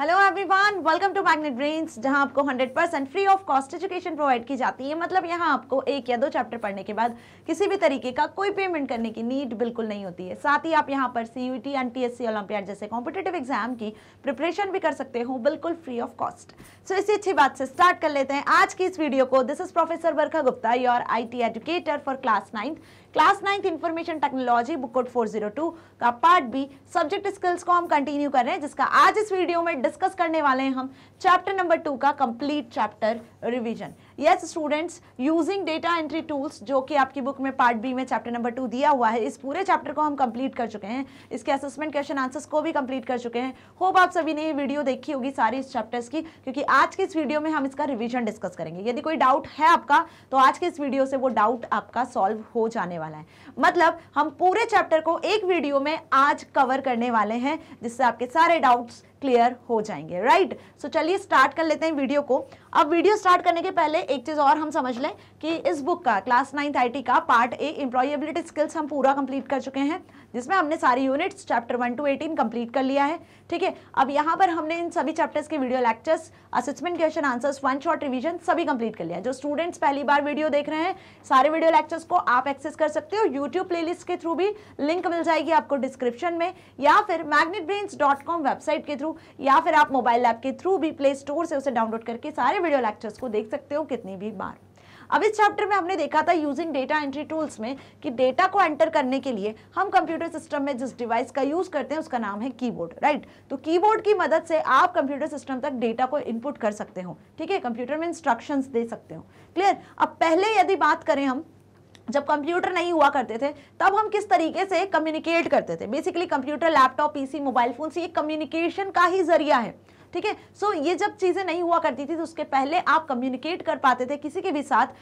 Hello everyone welcome to magnet brains जहां आपको 100 percent free of cost education provide की जाती है मतलब यहां आपको एक या दो चैप्टर पढ़ने के बाद किसी भी तरीके का कोई पेमेंट करने की नीड बिल्कुल नहीं होती है साथ ही आप यहां पर C U T N T S C जैसे कॉम्पिटेटिव एग्जाम की प्रिपरेशन भी कर सकते हो बिल्कुल फ्री ऑफ कॉस्ट सो इसी अच्छी बात से स्टार्ट कर लेते हैं आज की इस वीडियो को this is professor Barkha Gupta your I T educator for class ninth class ninth information technology book code 402 का पार्ट बी सब्जेक्ट स्किल्स को हम कंटिन्यू कर रहे हैं जिसका आज इस वीडियो में डिस्कस करने वाले हैं हम चैप्टर नंबर टू का complete chapter revision yes students using data entry tools जो कि आपकी बुक में पार्ट बी में चैप्टर नंबर टू दिया हुआ है इस पूरे चैप्टर को हम कंप्लीट कर चुके हैं इसके असेसमेंट क्वेश्चन आंसर्स को भी कंप्लीट कर चुके हैं होप आप सभी ने ये वीडियो देखी होगी सारी इस चैप्टर्स की क्योंकि आज के इस वीडियो में हम इसका रिविजन डिस्कस करेंगे यदि कोई डाउट है आपका तो आज के इस वीडियो से वो डाउट आपका सॉल्व हो जाने वाला है मतलब हम पूरे चैप्टर को एक वीडियो में आज कवर करने वाले हैं जिससे आपके सारे डाउट्स क्लियर हो जाएंगे राइट सो चलिए स्टार्ट कर लेते हैं वीडियो को अब वीडियो स्टार्ट करने के पहले एक चीज़ और हम समझ लें कि इस बुक का क्लास नाइन्थ आई का पार्ट ए एम्प्लॉयबिलिटी स्किल्स हम पूरा कंप्लीट कर चुके हैं जिसमें हमने सारी units chapter one two eighteen complete कर लिया है ठीक है अब यहाँ पर हमने इन सभी चैप्टर्स के video lectures assessment question answers one shot revision सभी कंप्लीट कर लिया जो स्टूडेंट्स पहली बार वीडियो देख रहे हैं सारे वीडियो लेक्चर्स को आप एक्सेस कर सकते हो यूट्यूब प्लेलिस्ट के थ्रू भी लिंक मिल जाएगी आपको डिस्क्रिप्शन में या फिर मैग्नेट वेबसाइट के थ्रू या फिर आप मोबाइल ऐप के थ्रू भी प्ले स्टोर से उसे डाउनलोड करके सारे वीडियो लेक्चर्स को देख सकते हो कितनी भी बार अब इस चैप्टर में हमने देखा था यूजिंग डेटा एंट्री टूल्स में कि डेटा को एंटर करने के लिए हम कंप्यूटर सिस्टम में जिस डिवाइस का यूज करते हैं उसका नाम है कीबोर्ड राइट तो कीबोर्ड की मदद से आप कंप्यूटर सिस्टम तक डेटा को इनपुट कर सकते हो ठीक है कंप्यूटर में इंस्ट्रक्शन दे सकते हो क्लियर अब पहले यदि बात करें हम जब कंप्यूटर नहीं हुआ करते थे तब हम किस तरीके से कम्युनिकेट करते थे basically computer laptop PC mobile phone से ये कम्युनिकेशन का ही जरिया है ठीक है सो ये जब चीज़ें नहीं हुआ करती थी तो उसके पहले आप कम्युनिकेट कर पाते थे किसी के भी साथ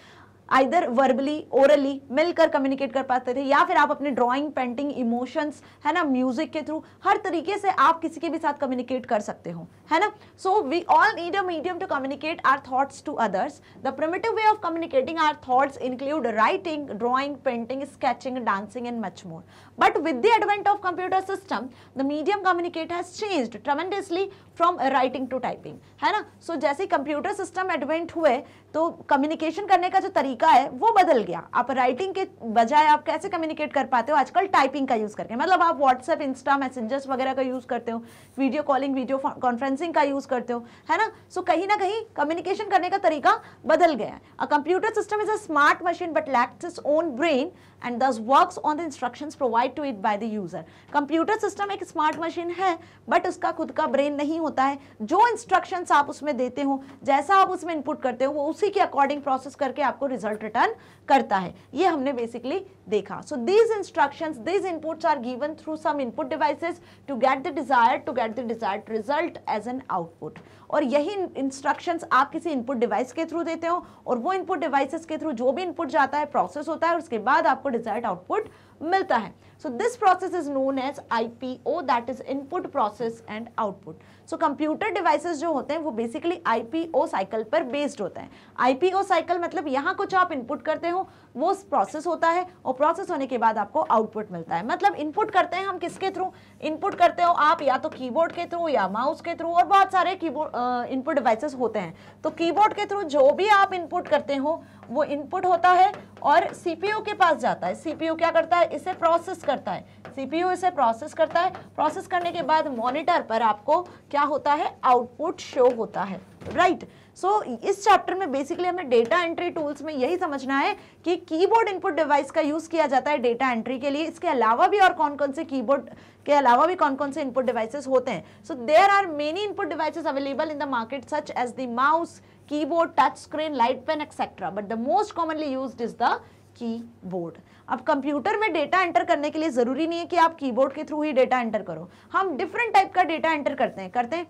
आइधर वर्बली ओरली मिलकर कम्युनिकेट कर पाते थे या फिर आप अपने ड्राइंग पेंटिंग इमोशंस है ना म्यूजिक के थ्रू हर तरीके से आप किसी के भी साथ कम्युनिकेट कर सकते हो है ना so we all need a medium to communicate our thoughts to others the primitive way of communicating our thoughts include writing drawing painting sketching dancing and much more but with the advent of computer system the medium communicate has change tremendously from writing to typing है ना so so, जैसे computer system advent हुए तो communication करने का जो तरीका है वो बदल गया आप राइटिंग के बजाय आप कैसे कम्युनिकेट कर पाते हो आजकल टाइपिंग का यूज़ करके मतलब आप व्हाट्सएप इंस्टा मैसेंजर्स वगैरह का यूज़ करते हो वीडियो कॉलिंग वीडियो कॉन्फ्रेंसिंग का यूज़ करते हो है ना सो so, कहीं ना कहीं कम्युनिकेशन करने का तरीका बदल गया है computer system is a smart machine but lacks its own brain and thus work on the instruction provide to it by the user computer system एक स्मार्ट मशीन है बट उसका खुद का ब्रेन नहीं होता है जो इंस्ट्रक्शन आप उसमें देते हो जैसा आप उसमें इनपुट करते हो वो उसी के अकॉर्डिंग प्रोसेस करके आपको रिजल्ट रिटर्न करता है ये हमने बेसिकली देखा so these instruction these inputs are given through some input devices to get the desire to get the desire result as an output और यही इंस्ट्रक्शंस आप किसी इनपुट डिवाइस के थ्रू देते हो और वो इनपुट डिवाइसेस के थ्रू जो भी इनपुट जाता है प्रोसेस होता है उसके बाद आपको डिजायर्ड आउटपुट मिलता है process is known as I P O that is input process and output so computer devices जो होते हैं वो बेसिकली आईपीओ साइकिल पर बेस्ड होते हैं आईपीओ साइकिल मतलब यहाँ कुछ आप इनपुट करते हो वो प्रोसेस होता है और प्रोसेस होने के बाद आपको आउटपुट मिलता है मतलब इनपुट करते हैं हम किसके थ्रू इनपुट करते हो आप या तो कीबोर्ड के थ्रू या माउस के थ्रू और बहुत सारे कीबोर्ड इनपुट डिवाइसेस होते हैं तो कीबोर्ड के थ्रू जो भी आप इनपुट करते हो वो इनपुट होता है और सीपीयू के पास जाता है सीपीयू क्या करता है इसे प्रोसेस करता है सीपीयू इसे प्रोसेस करता है प्रोसेस करने के बाद मॉनिटर पर आपको क्या होता है आउटपुट शो होता है राइट right. सो so, इस चैप्टर में बेसिकली हमें डेटा एंट्री टूल्स में यही समझना है कि कीबोर्ड इनपुट डिवाइस का यूज़ किया जाता है डेटा एंट्री के लिए इसके अलावा भी और कौन कौन से कीबोर्ड के अलावा भी कौन कौन से इनपुट डिवाइसेस होते हैं so there are many input devices available in the market such as the mouse touch screen light pen etcetera but the most commonly use is the keyboard अब computer में data enter करने के लिए ज़रूरी नहीं है कि आप कीबोर्ड के थ्रू ही डेटा एंटर करो हम डिफरेंट टाइप का डेटा एंटर करते हैं करते हैं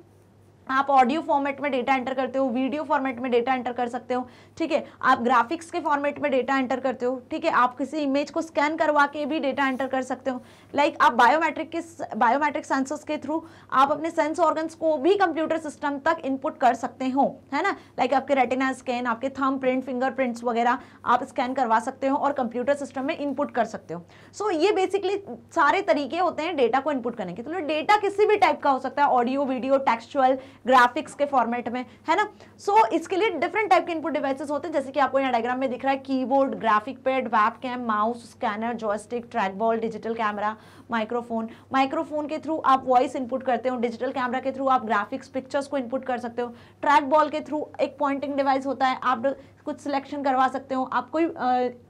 आप ऑडियो फॉर्मेट में डेटा एंटर करते हो वीडियो फॉर्मेट में डेटा एंटर कर सकते हो ठीक है आप ग्राफिक्स के फॉर्मेट में डेटा एंटर करते हो ठीक है आप किसी इमेज को स्कैन करवा के भी डेटा एंटर कर सकते हो लाइक like, आप बायोमेट्रिक के बायोमेट्रिक सेंसर्स के थ्रू आप अपने सेंस ऑर्गन्स को भी कंप्यूटर सिस्टम तक इनपुट कर सकते हो है ना लाइक like, आपके रेटिना स्कैन आपके थम प्रिंट फिंगरप्रिंट्स वगैरह आप स्कैन करवा सकते हो और कंप्यूटर सिस्टम में इनपुट कर सकते हो सो so, ये बेसिकली सारे तरीके होते हैं डेटा को इनपुट करने के तो डेटा किसी भी टाइप का हो सकता है ऑडियो वीडियो टेक्सचुअल ग्राफिक्स के फॉर्मेट में है ना सो so, इसके लिए डिफरेंट टाइप के इनपुट डिवाइसेस होते हैं जैसे कि आपको यहाँ डायग्राम में दिख रहा है keyboard graphic pad webcam mouse scanner joystick track ball digital camera microphone microphone के थ्रू आप वॉइस इनपुट करते हो डिजिटल कैमरा के थ्रू आप ग्राफिक्स पिक्चर्स को इनपुट कर सकते हो ट्रैक बॉल के थ्रू एक पॉइंटिंग डिवाइस होता है आप कुछ सिलेक्शन करवा सकते हो आप कोई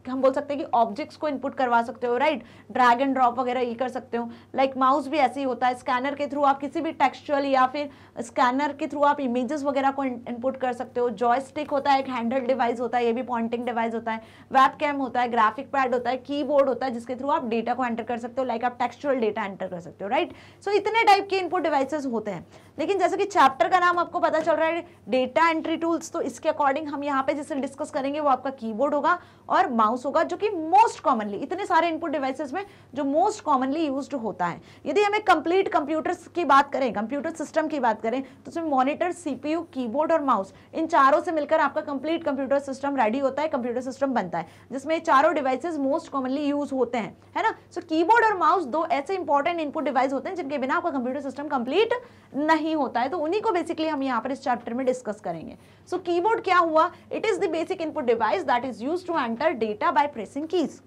हम बोल सकते हैं कि ऑब्जेक्ट्स को इनपुट करवा सकते हो राइट ड्रैग एंड ड्रॉप वगैरह ये कर सकते हो लाइक माउस भी ऐसे ही होता है स्कैनर के थ्रू आप किसी भी टेक्सचुअल या फिर स्कैनर के थ्रू आप इमेजेस वगैरह को इनपुट कर सकते हो जॉयस्टिक होता है एक हैंडल डिवाइस होता है ये भी पॉइंटिंग डिवाइस होता है वेब कैम होता है ग्राफिक पैड होता है की होता है जिसके थ्रू आप डेटा को एंटर कर सकते हो लाइक आप टेक्सचुअल डेटा एंटर कर सकते हो राइट सो इतने टाइप के इनपुट डिवाइसेज होते हैं लेकिन जैसे कि चैप्टर का नाम आपको पता चल रहा है डेटा एंट्री टूल्स तो इसके अकॉर्डिंग हम यहाँ पे जैसे डिस्कस करेंगे वो आपका कीबोर्ड होगा और माउस होगा जो कि मोस्ट कॉमनली इतने सारे इनपुट डिवाइसेस में जो मोस्ट कॉमनली यूज होता है यदि हमें कंप्लीट कंप्यूटर्स की बात करें कंप्यूटर सिस्टम की बात करें तो उसमें मॉनिटर सीपीयू कीबोर्ड और माउस इन चारों से मिलकर आपका कंप्लीट कंप्यूटर सिस्टम रेडी होता है कंप्यूटर सिस्टम बनता है जिसमें चारों डिवाइसेज मोस्ट कॉमनली यूज होते हैं है ना सो so, कीबोर्ड और माउस दो ऐसे इंपॉर्टेंट इनपुट डिवाइस होते हैं जिनके बिना आपका कंप्यूटर सिस्टम कंप्लीट नहीं होता है तो उन्हीं को बेसिकली हम यहाँ पर इस चैप्टर में डिस्कस करेंगे सो so, कीबोर्ड क्या हुआ it is the basic input device that is use to enter data by pressing keys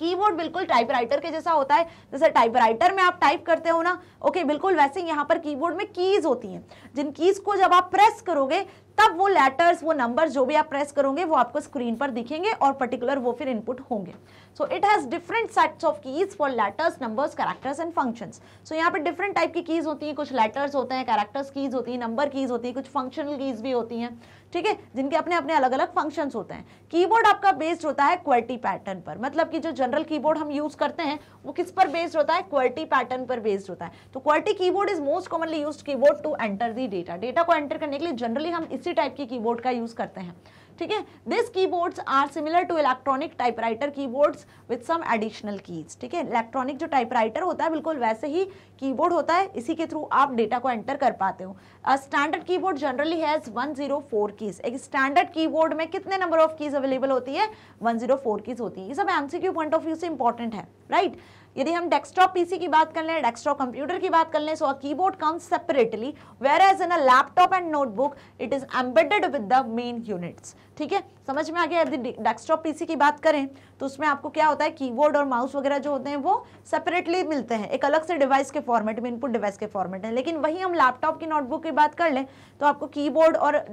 keyboard बिल्कुल टाइपराइटर के जैसा होता है जैसे टाइपराइटर में आप टाइप करते हो ना ओके बिल्कुल वैसे यहाँ पर कीबोर्ड में कीज होती हैं जिन कीज को जब आप प्रेस करोगे तब वो लेटर्स वो नंबर जो भी आप प्रेस करोगे वो आपको स्क्रीन पर दिखेंगे और पर्टिकुलर वो फिर इनपुट होंगे so it has different sets of keys for letters numbers characters and functions so यहाँ पर डिफरेंट टाइप की कीज होती हैं कुछ लेटर्स होते हैं कैरेक्टर्स कीज होती हैं नंबर कीज होती हैं कुछ फंक्शनल कीज भी होती हैं ठीक है जिनके अपने अपने अलग अलग फंक्शन होते हैं कीबोर्ड आपका बेस्ड होता है क्वर्टी पैटर्न पर मतलब कि जो जनरल कीबोर्ड हम यूज करते हैं वो किस पर बेस्ड होता है क्वर्टी पैटर्न पर बेस्ड होता है तो qwerty keyboard is most commonly use keyboard to enter the data data को एंटर करने के लिए जनरली हम इसी टाइप की कीबोर्ड का यूज करते हैं ठीक है this keyboards are similar to electronic typewriter keyboards with some additional keys ठीक है इलेक्ट्रॉनिक जो टाइपराइटर होता है बिल्कुल वैसे ही कीबोर्ड होता है इसी के थ्रू आप डेटा को एंटर कर पाते हो स्टैंडर्ड कीबोर्ड जनरली हैज 104 की कीज एक स्टैंडर्ड कीबोर्ड में कितने नंबर ऑफ कीज अवेलेबल होती है 104 कीज होती है ये सब एमसीक्यू पॉइंट ऑफ व्यू से इंपॉर्टेंट है राइट right? यदि हम डेस्कटॉप पीसी की बात कर लें डेस्कटॉप कंप्यूटर की बात कर लें so a keyboard comes separately whereas in a laptop and notebook it is embedded with the main units ठीक है समझ में आ गया यदि डेस्कटॉप पीसी की बात करें तो उसमें आपको क्या होता है कीबोर्ड और माउस वगैरह जो होते हैं वो सेपरेटली मिलते हैं एक अलग से डिवाइस के फॉर्मेट में इनपुट डिवाइस के फॉर्मेट है लेकिन वही हम लैपटॉप की नोटबुक की बात कर लें तो आपको कीबोर्ड और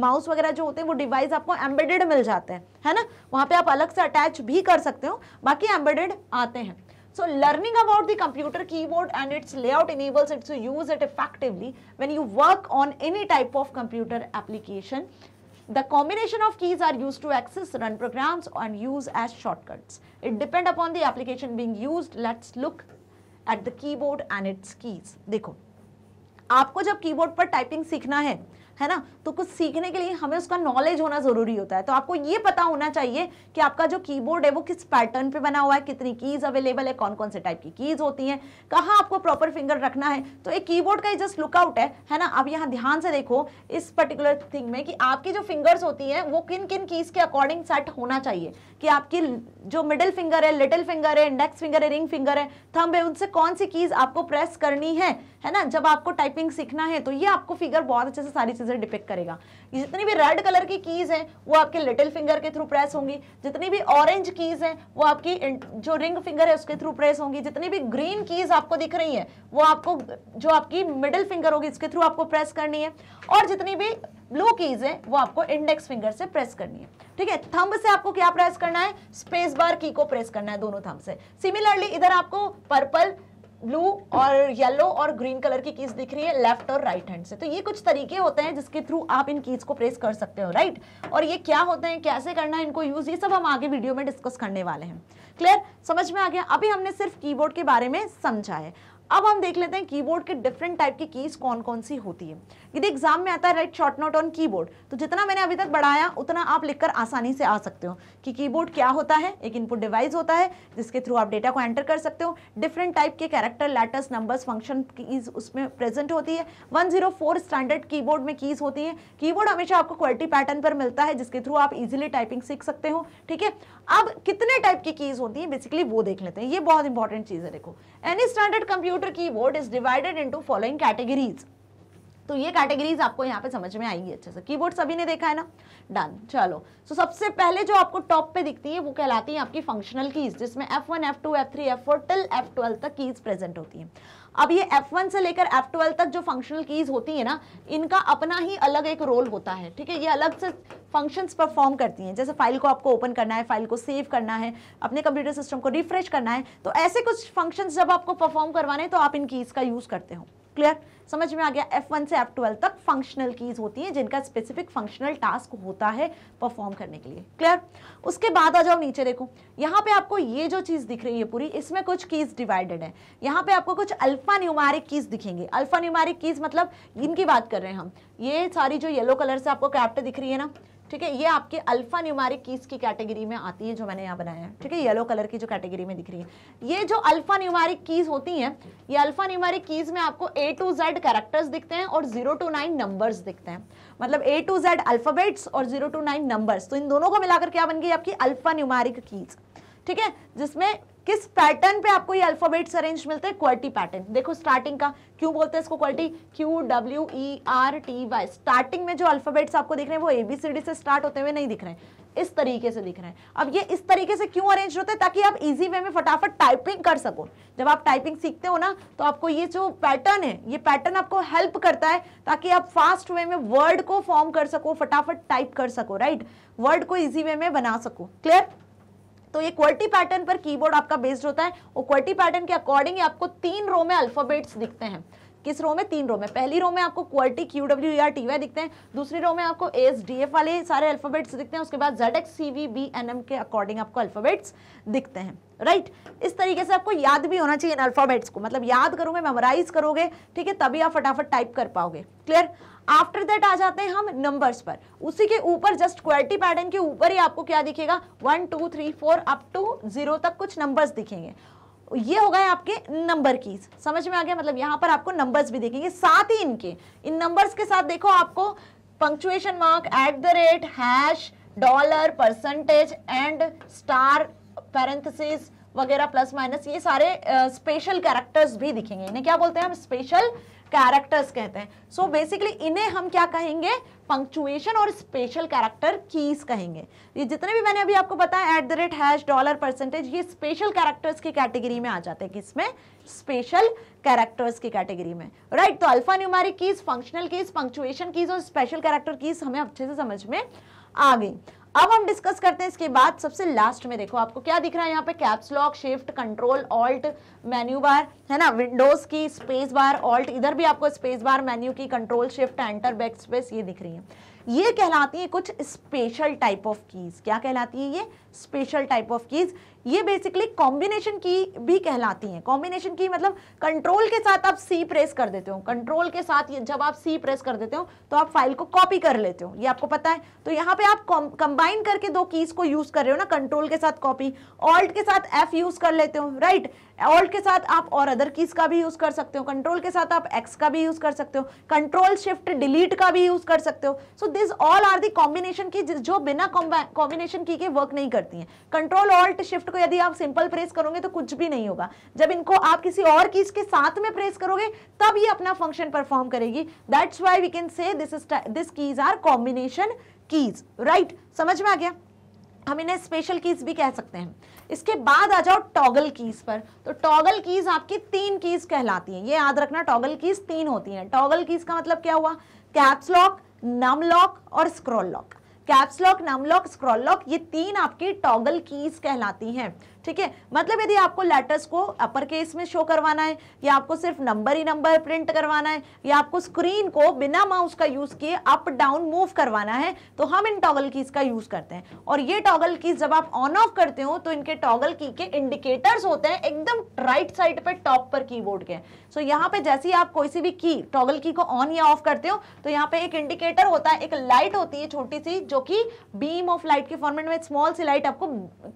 माउस वगैरह जो होते हैं वो डिवाइस आपको एम्बेडेड मिल जाते हैं है ना वहाँ पर आप अलग से अटैच भी कर सकते हो बाकी एम्बेडेड आते हैं So learning about the computer keyboard and its layout enables it to use it effectively when you work on any type of computer application. The combination of keys are used to access, run programs and use as shortcuts. It depend upon the application being used. Let's look at the keyboard and its keys. dekho aapko jab keyboard par typing sikhna hai है ना तो कुछ सीखने के लिए हमें उसका knowledge होना ज़रूरी होता है तो आपको ये पता होना चाहिए कि आपका जो कीबोर्ड है वो किस पैटर्न पे बना हुआ है कितनी कीज़ अवेलेबल है कौन कौन से टाइप की कीज़ होती हैं कहाँ आपको प्रॉपर फिंगर रखना है तो एक कीबोर्ड का जस्ट लुकआउट है है ना आप यहाँ ध्यान से देखो इस पर्टिकुलर थिंग में कि आपकी जो फिंगर्स होती हैं वो किन किन कीज़ के अकॉर्डिंग सेट होना चाहिए कि आपकी जो मिडिल फिंगर है लिटिल फिंगर है इंडेक्स फिंगर है रिंग फिंगर है थम्ब है उनसे कौन सी कीज़ आपको प्रेस करनी है है ना जब आपको टाइपिंग सीखना है तो ये आपको फिगर बहुत अच्छे से सारी चीज़ें डिपेक्ट करेगा जितनी भी रेड कलर की कीज़ है वो आपके लिटिल फिंगर के थ्रू प्रेस होंगी जितनी भी ऑरेंज कीज़ है वो आपकी जो रिंग फिंगर है उसके थ्रू प्रेस होंगी जितनी भी ग्रीन कीज़ आपको दिख रही है वो आपको जो आपकी मिडिल फिंगर होगी इसके थ्रू आपको प्रेस करनी है और जितनी भी ब्लू कीज है वो आपको इंडेक्स फिंगर से प्रेस करनी है ठीक है थंब से आपको क्या प्रेस करना है स्पेस बार की को प्रेस करना है दोनों थंब से सिमिलरली इधर आपको पर्पल ब्लू और येलो और ग्रीन कलर की कीज दिख रही है लेफ्ट और राइट हैंड से तो ये कुछ तरीके होते हैं जिसके थ्रू आप इन कीज को प्रेस कर सकते हो राइट और ये क्या होते हैं कैसे करना है इनको यूज ये सब हम आगे वीडियो में डिस्कस करने वाले हैं क्लियर समझ में आ गया अभी हमने सिर्फ कीबोर्ड के बारे में समझा है अब हम देख लेते हैं कीबोर्ड के डिफरेंट टाइप की कीज कौन कौन सी होती है यदि एग्जाम में आता है right short note on keyboard तो जितना मैंने अभी तक बढ़ाया उतना आप लिखकर आसानी से आ सकते हो कि कीबोर्ड क्या होता है एक इनपुट डिवाइस होता है जिसके थ्रू आप डेटा को एंटर कर सकते हो डिफरेंट टाइप के character letters numbers function keys उसमें प्रेजेंट होती है फोर स्टैंडर्ड बोर्ड में कीज होती है कीबोर्ड हमेशा आपको क्वालिटी पैटर्न पर मिलता है जिसके थ्रू आप इजिली टाइपिंग सीख सकते हो ठीक है अब कितने टाइप की कीज होती है बेसिकली वो देख लेते हैं ये बहुत इंपॉर्टेंट चीज़ है देखो any standard computer keyboard is divided into following categories तो ये कैटेगरीज आपको यहाँ पे समझ में है अच्छे से कीबोर्ड सभी ने देखा है ना डन चलो सो so, सबसे पहले जो आपको टॉप पे दिखती है वो कहलाती है आपकी फंक्शनल कीज जिसमें F1, F2, F3, F4 four till F तक कीज प्रेजेंट होती है अब ये F1 से लेकर F12 तक जो फंक्शनल कीज होती है ना इनका अपना ही अलग एक रोल होता है ठीक है ये अलग से फंक्शंस परफॉर्म करती हैं जैसे फाइल को आपको ओपन करना है फाइल को सेव करना है अपने कंप्यूटर सिस्टम को रिफ्रेश करना है तो ऐसे कुछ फंक्शंस जब आपको परफॉर्म करवाने तो आप इन कीज़ का यूज़ करते हो क्लियर समझ में आ गया एफ वन से एफ ट्वेल्व तक फंक्शनल कीज़ होती हैं जिनका स्पेसिफिक फंक्शनल टास्क होता है परफॉर्म करने के लिए क्लियर उसके बाद आ जाओ नीचे देखो यहाँ पे आपको ये जो चीज़ दिख रही है पूरी इसमें कुछ कीज़ डिवाइडेड है यहाँ पे आपको कुछ अल्फा न्यूमारिक कीज़ दिखेंगे अल्फा न्यूमारिक कीज़ मतलब इनकी बात कर रहे हैं हम ये सारी जो येलो कलर से आपको कैप्ट दिख रही है ना ठीक है ये आपके अल्फा न्यूमारिक कीज की कैटेगरी में आती है जो मैंने यहाँ बनाया है ठीक है येलो कलर की जो कैटेगरी में दिख रही है ये जो अल्फा न्यूमारिक कीज होती हैं ये अल्फा न्यूमारिक कीज में आपको ए टू जेड कैरेक्टर्स दिखते हैं और जीरो टू नाइन नंबर्स दिखते हैं मतलब ए टू जेड अल्फाबेट्स और जीरो टू नाइन नंबर्स तो इन दोनों को मिलाकर क्या बन गई आपकी अल्फा न्यूमारिक कीज ठीक है जिसमें किस पैटर्न पे आपको ये अल्फाबेट्स अरेंज मिलते हैं क्वालिटी पैटर्न देखो स्टार्टिंग का क्यों बोलते हैं इसको qwerty Q W E R T Y starting में जो अल्फाबेट्स आपको दिख रहे हैं वो एबीसीडी से स्टार्ट होते हुए नहीं दिख रहे हैं इस तरीके से दिख रहे हैं अब ये इस तरीके से क्यों अरेंज होते हैं ताकि आप इजी वे में फटाफट टाइपिंग कर सको जब आप टाइपिंग सीखते हो ना तो आपको ये जो पैटर्न है ये पैटर्न आपको हेल्प करता है ताकि आप फास्ट वे में वर्ड को फॉर्म कर सको फटाफट टाइप कर सको राइट वर्ड को इजी वे में बना सको क्लियर तो ये क्वर्टी पैटर्न पर कीबोर्ड आपका बेस्ड होता है और क्वर्टी पैटर्न के अकॉर्डिंग आपको तीन रो में अल्फाबेट्स दिखते हैं किस रो में तीन रो में पहली रो में आपको qwerty Q W R T Y दिखते हैं दूसरी रो में आपको ए एस डी एफ वाले सारे अल्फाबेट्स दिखते हैं उसके बाद Z X C V B N M के अकॉर्डिंग आपको अल्फाबेट्स दिखते हैं राइट right? इस तरीके से आपको याद भी होना चाहिए इन अल्फाबेट्स को मतलब याद करोगे मेमोराइज करोगे ठीक है तभी आप फटाफट टाइप कर पाओगे क्लियर आफ्टर दैट आ जाते हैं हम नंबर्स पर उसी के ऊपर जस्ट क्वालिटी पैटर्न के ऊपर ही आपको क्या दिखेगा one two three four up to zero तक कुछ नंबर्स दिखेंगे ये हो गए आपके नंबर कीज समझ में आ गया मतलब यहाँ पर आपको नंबर्स भी देखेंगे साथ ही इनके इन नंबर्स के साथ देखो आपको punctuation mark at the rate hash dollar percentage and star parenthesis वगैरह प्लस माइनस ये सारे स्पेशल uh, कैरेक्टर्स भी दिखेंगे इन्हें क्या बोलते हैं हम स्पेशल कैरेक्टर्स कहते हैं सो so बेसिकली इन्हें हम क्या कहेंगे पंक्चुएशन और स्पेशल कैरेक्टर कीज कहेंगे ये जितने भी मैंने अभी आपको बताया at the rate hash dollar percentage ये स्पेशल कैरेक्टर्स की कैटेगरी में आ जाते हैं किसमें स्पेशल कैरेक्टर्स की कैटेगरी में राइट right, तो alphanumeric keys functional keys punctuation keys और स्पेशल कैरेक्टर कीज हमें अच्छे से समझ में आ गई अब हम डिस्कस करते हैं इसके बाद सबसे लास्ट में देखो आपको क्या दिख रहा है यहाँ पे caps lock shift control alt menu bar है ना विंडोज की स्पेस बार ऑल्ट इधर भी आपको space bar menu key control shift enter back space ये दिख रही है ये कहलाती है कुछ स्पेशल टाइप ऑफ कीज क्या कहलाती है ये स्पेशल टाइप ऑफ कीज़ ये बेसिकली कॉम्बिनेशन की भी कहलाती हैं कॉम्बिनेशन की मतलब कंट्रोल के साथ आप सी प्रेस कर देते हो कंट्रोल के साथ जब आप सी प्रेस कर देते हो तो आप फाइल को कॉपी कर लेते हो ये आपको पता है तो यहाँ पे आप कंबाइन करके दो कीज को यूज कर रहे हो ना कंट्रोल के साथ कॉपी ऑल्ट के साथ एफ यूज कर लेते हो राइट ऑल्ट के साथ आप और अदर कीज का भी यूज कर सकते हो कंट्रोल के साथ आप एक्स का भी यूज कर सकते हो कंट्रोल शिफ्ट डिलीट का भी यूज कर सकते हो so this all are the combination key जो बिना कॉम्बिनेशन की के वर्क नहीं करती हैं कंट्रोल ऑल्ट शिफ्ट को यदि आप सिंपल प्रेस करोगे तो कुछ भी नहीं होगा जब इनको आप किसी और कीज के साथ में प्रेस करोगे तब ये अपना फंक्शन परफॉर्म करेगी that's why we can say this is this keys are combination keys right समझ में आ गया हम इन्हें स्पेशल कीज भी कह सकते हैं इसके बाद आ जाओ टॉगल कीज पर तो टॉगल कीज आपकी तीन कीज कहलाती हैं ये याद रखना टॉगल कीज तीन होती हैं टॉगल कीज का मतलब क्या हुआ कैप्स लॉक नम लॉक और scroll lock caps lock num lock scroll lock ये तीन आपकी टॉगल कीज कहलाती हैं ठीक है मतलब यदि आपको लेटर्स को अपर केस में शो करवाना है या आपको सिर्फ नंबर ही नंबर प्रिंट करवाना है या आपको स्क्रीन को बिना माउस का यूज किए अप डाउन मूव करवाना है तो हम इन टॉगल कीज का यूज करते हैं और ये टॉगल कीज जब आप ऑन ऑफ करते हो तो इनके टॉगल की के इंडिकेटर्स होते हैं एकदम राइट साइड पर टॉप पर बोर्ड के सो यहाँ पे जैसे ही आप कोई सी भी की टॉगल की को ऑन या ऑफ करते हो तो यहाँ पे एक इंडिकेटर होता है एक लाइट होती है छोटी सी जो कि बीम ऑफ लाइट के फॉर्मेट में स्मॉल सी लाइट आपको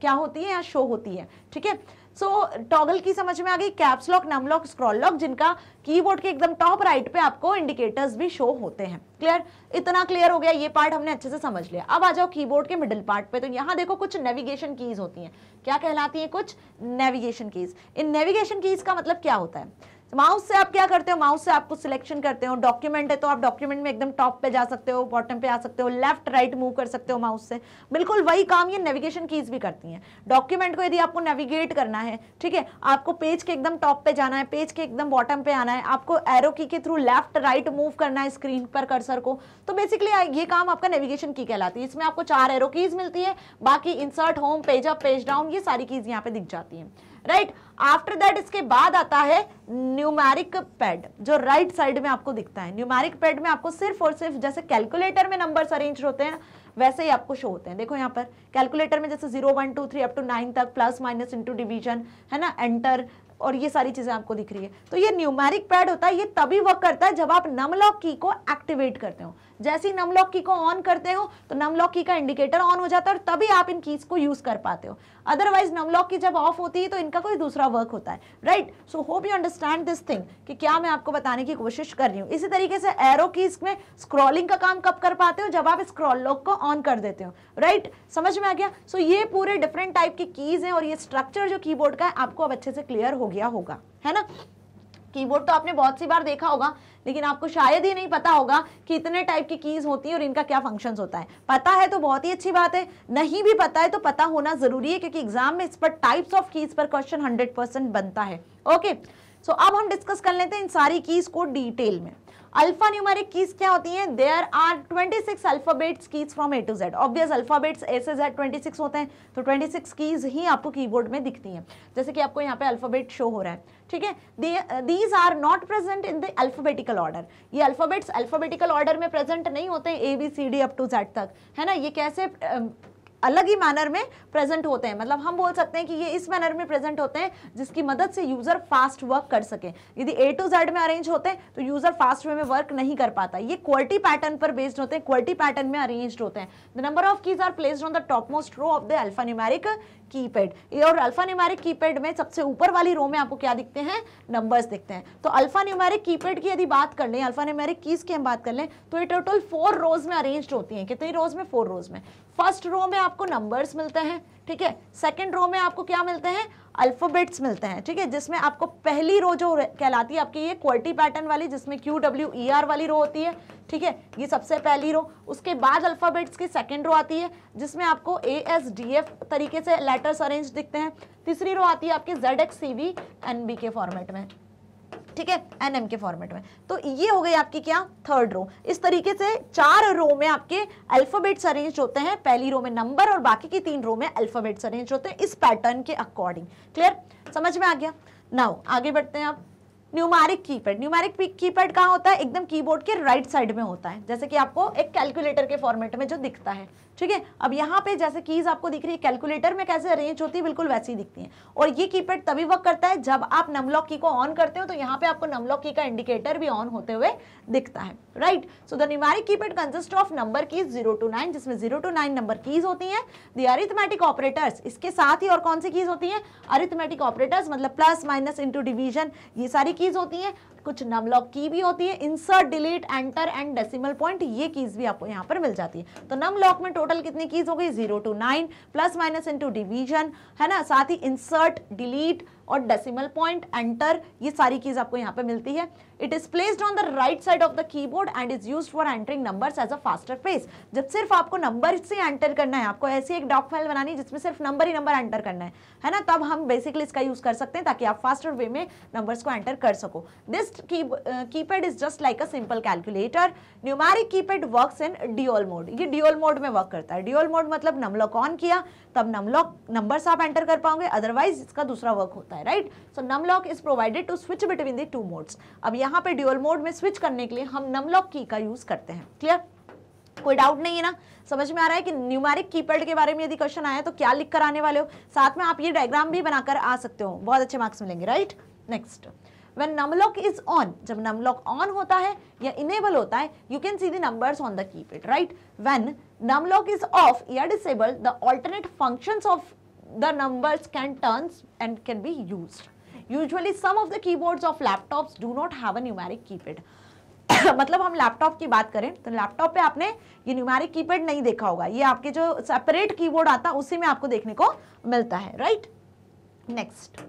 क्या होती है या शो होती है है ठीक है सो टॉगल की समझ में आ गई caps lock num lock scroll lock जिनका कीबोर्ड के एकदम टॉप राइट पे आपको इंडिकेटर्स भी शो होते हैं क्लियर इतना क्लियर हो गया ये पार्ट हमने अच्छे से समझ लिया अब आ जाओ कीबोर्ड के मिडिल पार्ट पे तो यहाँ देखो कुछ नेविगेशन कीज होती हैं क्या कहलाती हैं कुछ नेविगेशन कीज इन नेविगेशन कीज का मतलब क्या होता है माउस तो से आप क्या करते हो माउस से आपको सिलेक्शन करते हो डॉक्यूमेंट है तो आप डॉक्यूमेंट में एकदम टॉप पे जा सकते हो बॉटम पे आ सकते हो लेफ्ट राइट मूव कर सकते हो माउस से बिल्कुल वही काम ये नेविगेशन कीज भी करती हैं डॉक्यूमेंट को यदि आपको नेविगेट करना है ठीक है आपको पेज के एकदम टॉप पे जाना है पेज के एकदम बॉटम पे आना है आपको एरो की के थ्रू लेफ्ट राइट मूव करना है स्क्रीन पर कर्सर को तो बेसिकली ये काम आपका नेविगेशन की कहलाती है इसमें आपको चार एरो कीज मिलती है बाकी insert home page up page down ये सारी कीज यहाँ पे दिख जाती है राइट आफ्टर दैट इसके बाद आता है न्यूमेरिक पैड जो राइट right साइड में आपको दिखता है न्यूमेरिक पैड में आपको सिर्फ और सिर्फ जैसे कैलकुलेटर में नंबर अरेंज होते हैं वैसे ही आपको शो होते हैं देखो यहाँ पर कैलकुलेटर में जैसे zero one two three up to nine तक प्लस माइनस इंटू डिवीजन है ना एंटर और ये सारी चीज़ें आपको दिख रही है तो ये न्यूमेरिक पैड होता है ये तभी वर्क करता है जब आप नमलॉक की को एक्टिवेट करते हो जैसे ही नमलॉक की को ऑन करते हो तो नमलॉक की का इंडिकेटर ऑन हो जाता है और तभी आप इन कीज को यूज कर पाते हो अदरवाइज नमलॉक की जब ऑफ होती है तो इनका कोई दूसरा वर्क होता है right so hope you understand this thing कि क्या मैं आपको बताने की कोशिश कर रही हूँ इसी तरीके से एरो कीज में स्क्रॉलिंग का काम कब कर पाते हो जब आप स्क्रॉल लॉक को ऑन कर देते हो राइट right? समझ में आ गया सो so, ये पूरे डिफरेंट टाइप की कीज हैं और ये स्ट्रक्चर जो कीबोर्ड का है आपको अब अच्छे से क्लियर हो गया होगा है ना कीबोर्ड तो आपने बहुत सी बार देखा होगा लेकिन आपको शायद ही नहीं पता होगा कि इतने टाइप की कीज़ होती हैं और इनका क्या फंक्शंस होता है पता है तो बहुत ही अच्छी बात है नहीं भी पता है तो पता होना ज़रूरी है क्योंकि एग्जाम में इस पर टाइप्स ऑफ कीज़ पर क्वेश्चन हंड्रेड बनता है ओके सो so, अब हम डिस्कस कर लेते हैं इन सारी कीज़ को डिटेल में अल्फा न्यूमेरिक कीज क्या होती हैं there are 26 six alphabets keys from A to Z obvious alphabets A से जेड 26 होते हैं तो 26 कीज ही आपको कीबोर्ड में दिखती हैं जैसे कि आपको यहाँ पे अल्फाबेट शो हो रहा है ठीक है these are not present in the alphabetical order ये अल्फाबेट्स अल्फाबेटिकल ऑर्डर में प्रेजेंट नहीं होते A B C D up to Z तक है ना ये कैसे uh, अलग ही मैनर में प्रेजेंट होते हैं मतलब हम बोल सकते हैं कि ये इस मैनर में प्रेजेंट होते हैं जिसकी मदद से यूज़र फास्ट वर्क कर सके यदि ए टू जेड में अरेंज होते हैं तो यूज़र फास्ट वे में वर्क नहीं कर पाता ये क्वालिटी पैटर्न पर बेस्ड होते हैं क्वालिटी पैटर्न में अरेंज होते हैं the number of keys are placed on the top most row of the alphanumeric keypad और अल्फान्यूमेरिक कीपैड में सबसे ऊपर वाली रो में आपको क्या दिखते हैं नंबर्स दिखते हैं तो अल्फान्यूमेरिक कीपैड की यदि बात कर लें न्यूमेरिक कीज की हम बात कर लें तो ये टोटल फोर रोज में अरेंज होती हैं कितनी रोज में फोर रोज में फर्स्ट रो में आपको नंबर्स मिलते हैं ठीक है सेकेंड रो में आपको क्या मिलते हैं अल्फ़ाबेट्स मिलते हैं ठीक है जिसमें आपको पहली रो जो कहलाती है आपकी ये क्वालिटी पैटर्न वाली जिसमें क्यू डब्ल्यू ई आर वाली रो होती है ठीक है ये सबसे पहली रो उसके बाद अल्फ़ाबेट्स की सेकेंड रो आती है जिसमें आपको ए एस डी एफ तरीके से लेटर्स अरेंज दिखते हैं तीसरी रो आती है आपकी Z X C V N B के फॉर्मेट में ठीक है एन एम के फॉर्मेट में तो ये हो गई आपकी क्या थर्ड रो इस तरीके से चार रो में आपके अल्फाबेट्स अरेंज होते हैं पहली रो में नंबर और बाकी की तीन रो में अल्फाबेट्स अरेंज होते हैं इस पैटर्न के अकॉर्डिंग क्लियर समझ में आ गया नाउ आगे बढ़ते हैं आप न्यूमारिक कीपैड न्यूमारिक कीपैड कहाँ होता है एकदम कीबोर्ड के राइट साइड में होता है जैसे कि आपको एक कैलकुलेटर के फॉर्मेट में जो दिखता है ठीक है अब यहाँ पे जैसे कीज आपको दिख रही है कैलकुलेटर में कैसे अरेंज होती है बिल्कुल वैसी दिखती है और ये कीपैड तभी वक्त करता है जब आप नमलॉक की को ऑन करते हो तो यहाँ पे आपको नमलॉक की का इंडिकेटर भी ऑन होते हुए दिखता है right so the numeric keypad consist of number keys zero to nine जिसमें zero to nine number keys होती है दी अरिथमेटिक ऑपरेटर्स इसके साथ ही और कौन सी कीज होती है अरिथमेटिक ऑपरेटर्स मतलब प्लस माइनस इंटू डिवीजन ये सारी कीज होती है कुछ नमलॉक की भी होती है insert delete enter and decimal point ये कीज भी आपको यहाँ पर मिल जाती है तो नमलॉक में टोटल कितनी कीज हो गई zero to nine plus minus into division है ना साथ ही इंसर्ट डिलीट और डेसिमल पॉइंट एंटर ये सारी चीज आपको यहाँ पे मिलती है it is placed on the right side of the keyboard and is use for entering numbers as a faster pace जब सिर्फ आपको नंबर से एंटर करना है आपको ऐसी एक डॉक फाइल बनानी है जिसमें सिर्फ नंबर ही नंबर एंटर करना है है ना तब हम बेसिकली इसका यूज कर सकते हैं ताकि आप फास्टर वे में नंबर्स को एंटर कर सको this keypad is just like a simple calculator numeric keypad works in dual mode ये ड्यूअल मोड में वर्क करता है ड्यूअल मोड मतलब नमलॉक ऑन किया तब नमलॉक नंबर्स आप एंटर कर पाओगे अदरवाइज इसका दूसरा वर्क होता है सकता है right so num lock is provided to switch between the two modes अब यहाँ पे ड्यूअल मोड में स्विच करने के लिए हम नम लॉक की का यूज़ करते हैं क्लियर कोई डाउट नहीं है ना समझ में आ रहा है कि न्यूमेरिक कीपैड के बारे में यदि क्वेश्चन आया तो क्या लिख कर आने वाले हो साथ में आप ये डायग्राम भी बनाकर आ सकते हो बहुत अच्छे मार्क्स मिलेंगे right next when num lock is on जब नमलॉक ऑन होता है या इनेबल होता है you can see the numbers on the keypad right when num lock is off या disable the alternate functions of the numbers can turns and can be used. Usually some of the keyboards of laptops do not have a numeric keypad. मतलब हम laptop की बात करें तो laptop पे आपने ये न्यूमेरिक कीपैड नहीं देखा होगा ये आपके जो सेपरेट कीबोर्ड आता है उसी में आपको देखने को मिलता है राइट नेक्स्ट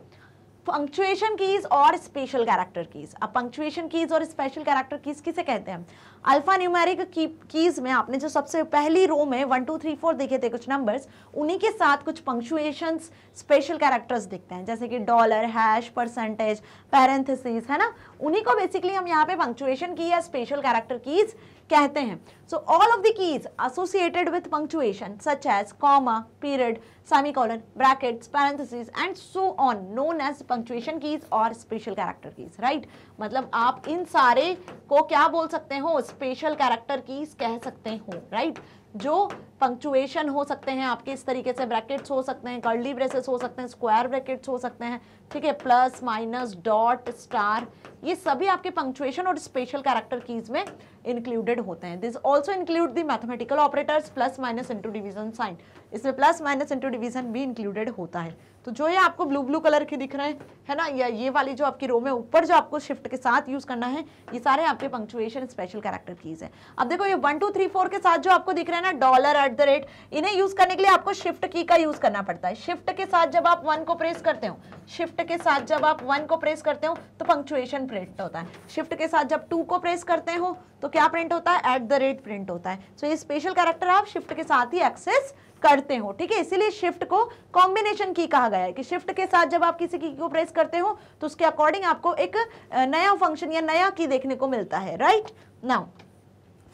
पंक्चुएशन कीज और स्पेशल कैरेक्टर कीज अब पंक्चुएशन कीज और स्पेशल कैरेक्टर कीज किसे कहते हैं अल्फा न्यूमेरिक की, कीज में आपने जो सबसे पहली रो में वन टू थ्री फोर देखे थे कुछ नंबर्स उन्हीं के साथ कुछ पंक्चुएशन स्पेशल कैरेक्टर्स दिखते हैं जैसे कि डॉलर हैश परसेंटेज पैरेंथिस है ना उन्हीं को बेसिकली हम यहाँ पे पंक्चुएशन की या स्पेशल कैरेक्टर कीज कहते हैं so all of the keys associated with punctuation such as comma period semicolon brackets parenthesis and so on known as punctuation keys और स्पेशल कैरेक्टर कीज राइट मतलब आप इन सारे को क्या बोल सकते हो स्पेशल कैरेक्टर कीज कह सकते हो राइट right? जो पंक्चुएशन हो सकते हैं आपके इस तरीके से ब्रैकेट्स हो सकते हैं कर्ली ब्रेसेस हो सकते हैं स्क्वायर ब्रैकेट्स हो सकते हैं ठीक है प्लस माइनस डॉट स्टार ये सभी आपके पंक्चुएशन और स्पेशल कैरेक्टर कीज में इंक्लूडेड होते हैं this also include the mathematical operators plus minus into division sign इसमें प्लस माइनस इंटू डिवीजन भी इंक्लूडेड होता है तो जो ये आपको ब्लू ब्लू कलर के दिख रहे हैं है ना या ये वाली जो आपकी रो में ऊपर जो आपको शिफ्ट के साथ यूज करना है ये सारे आपके पंक्चुएशन स्पेशल कैरेक्टर कीज है अब देखो ये वन टू थ्री फोर के साथ जो आपको दिख रहे हैं ना डॉलर एट द रेट इन्हें यूज करने के लिए आपको शिफ्ट की का यूज करना पड़ता है शिफ्ट के साथ जब आप वन को प्रेस करते हो शिफ्ट के साथ जब आप वन को प्रेस करते हो तो पंक्चुएशन प्रिंट होता है शिफ्ट के साथ जब टू को प्रेस करते हो तो क्या प्रिंट होता है एट द रेट प्रिंट होता है सो तो ये स्पेशल कैरेक्टर आप शिफ्ट के साथ ही एक्सेस करते हो ठीक है इसीलिए शिफ्ट को कॉम्बिनेशन की कहा गया है कि शिफ्ट के साथ जब आप किसी की को प्रेस करते हो तो उसके अकॉर्डिंग आपको एक नया फंक्शन या नया की देखने को मिलता है राइट नाउ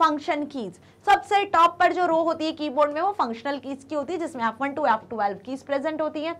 फंक्शन कीज सबसे टॉप पर जो रो होती है कीबोर्ड में वो फंक्शनल कीज की होती है जिसमें F one to F twelve keys present होती है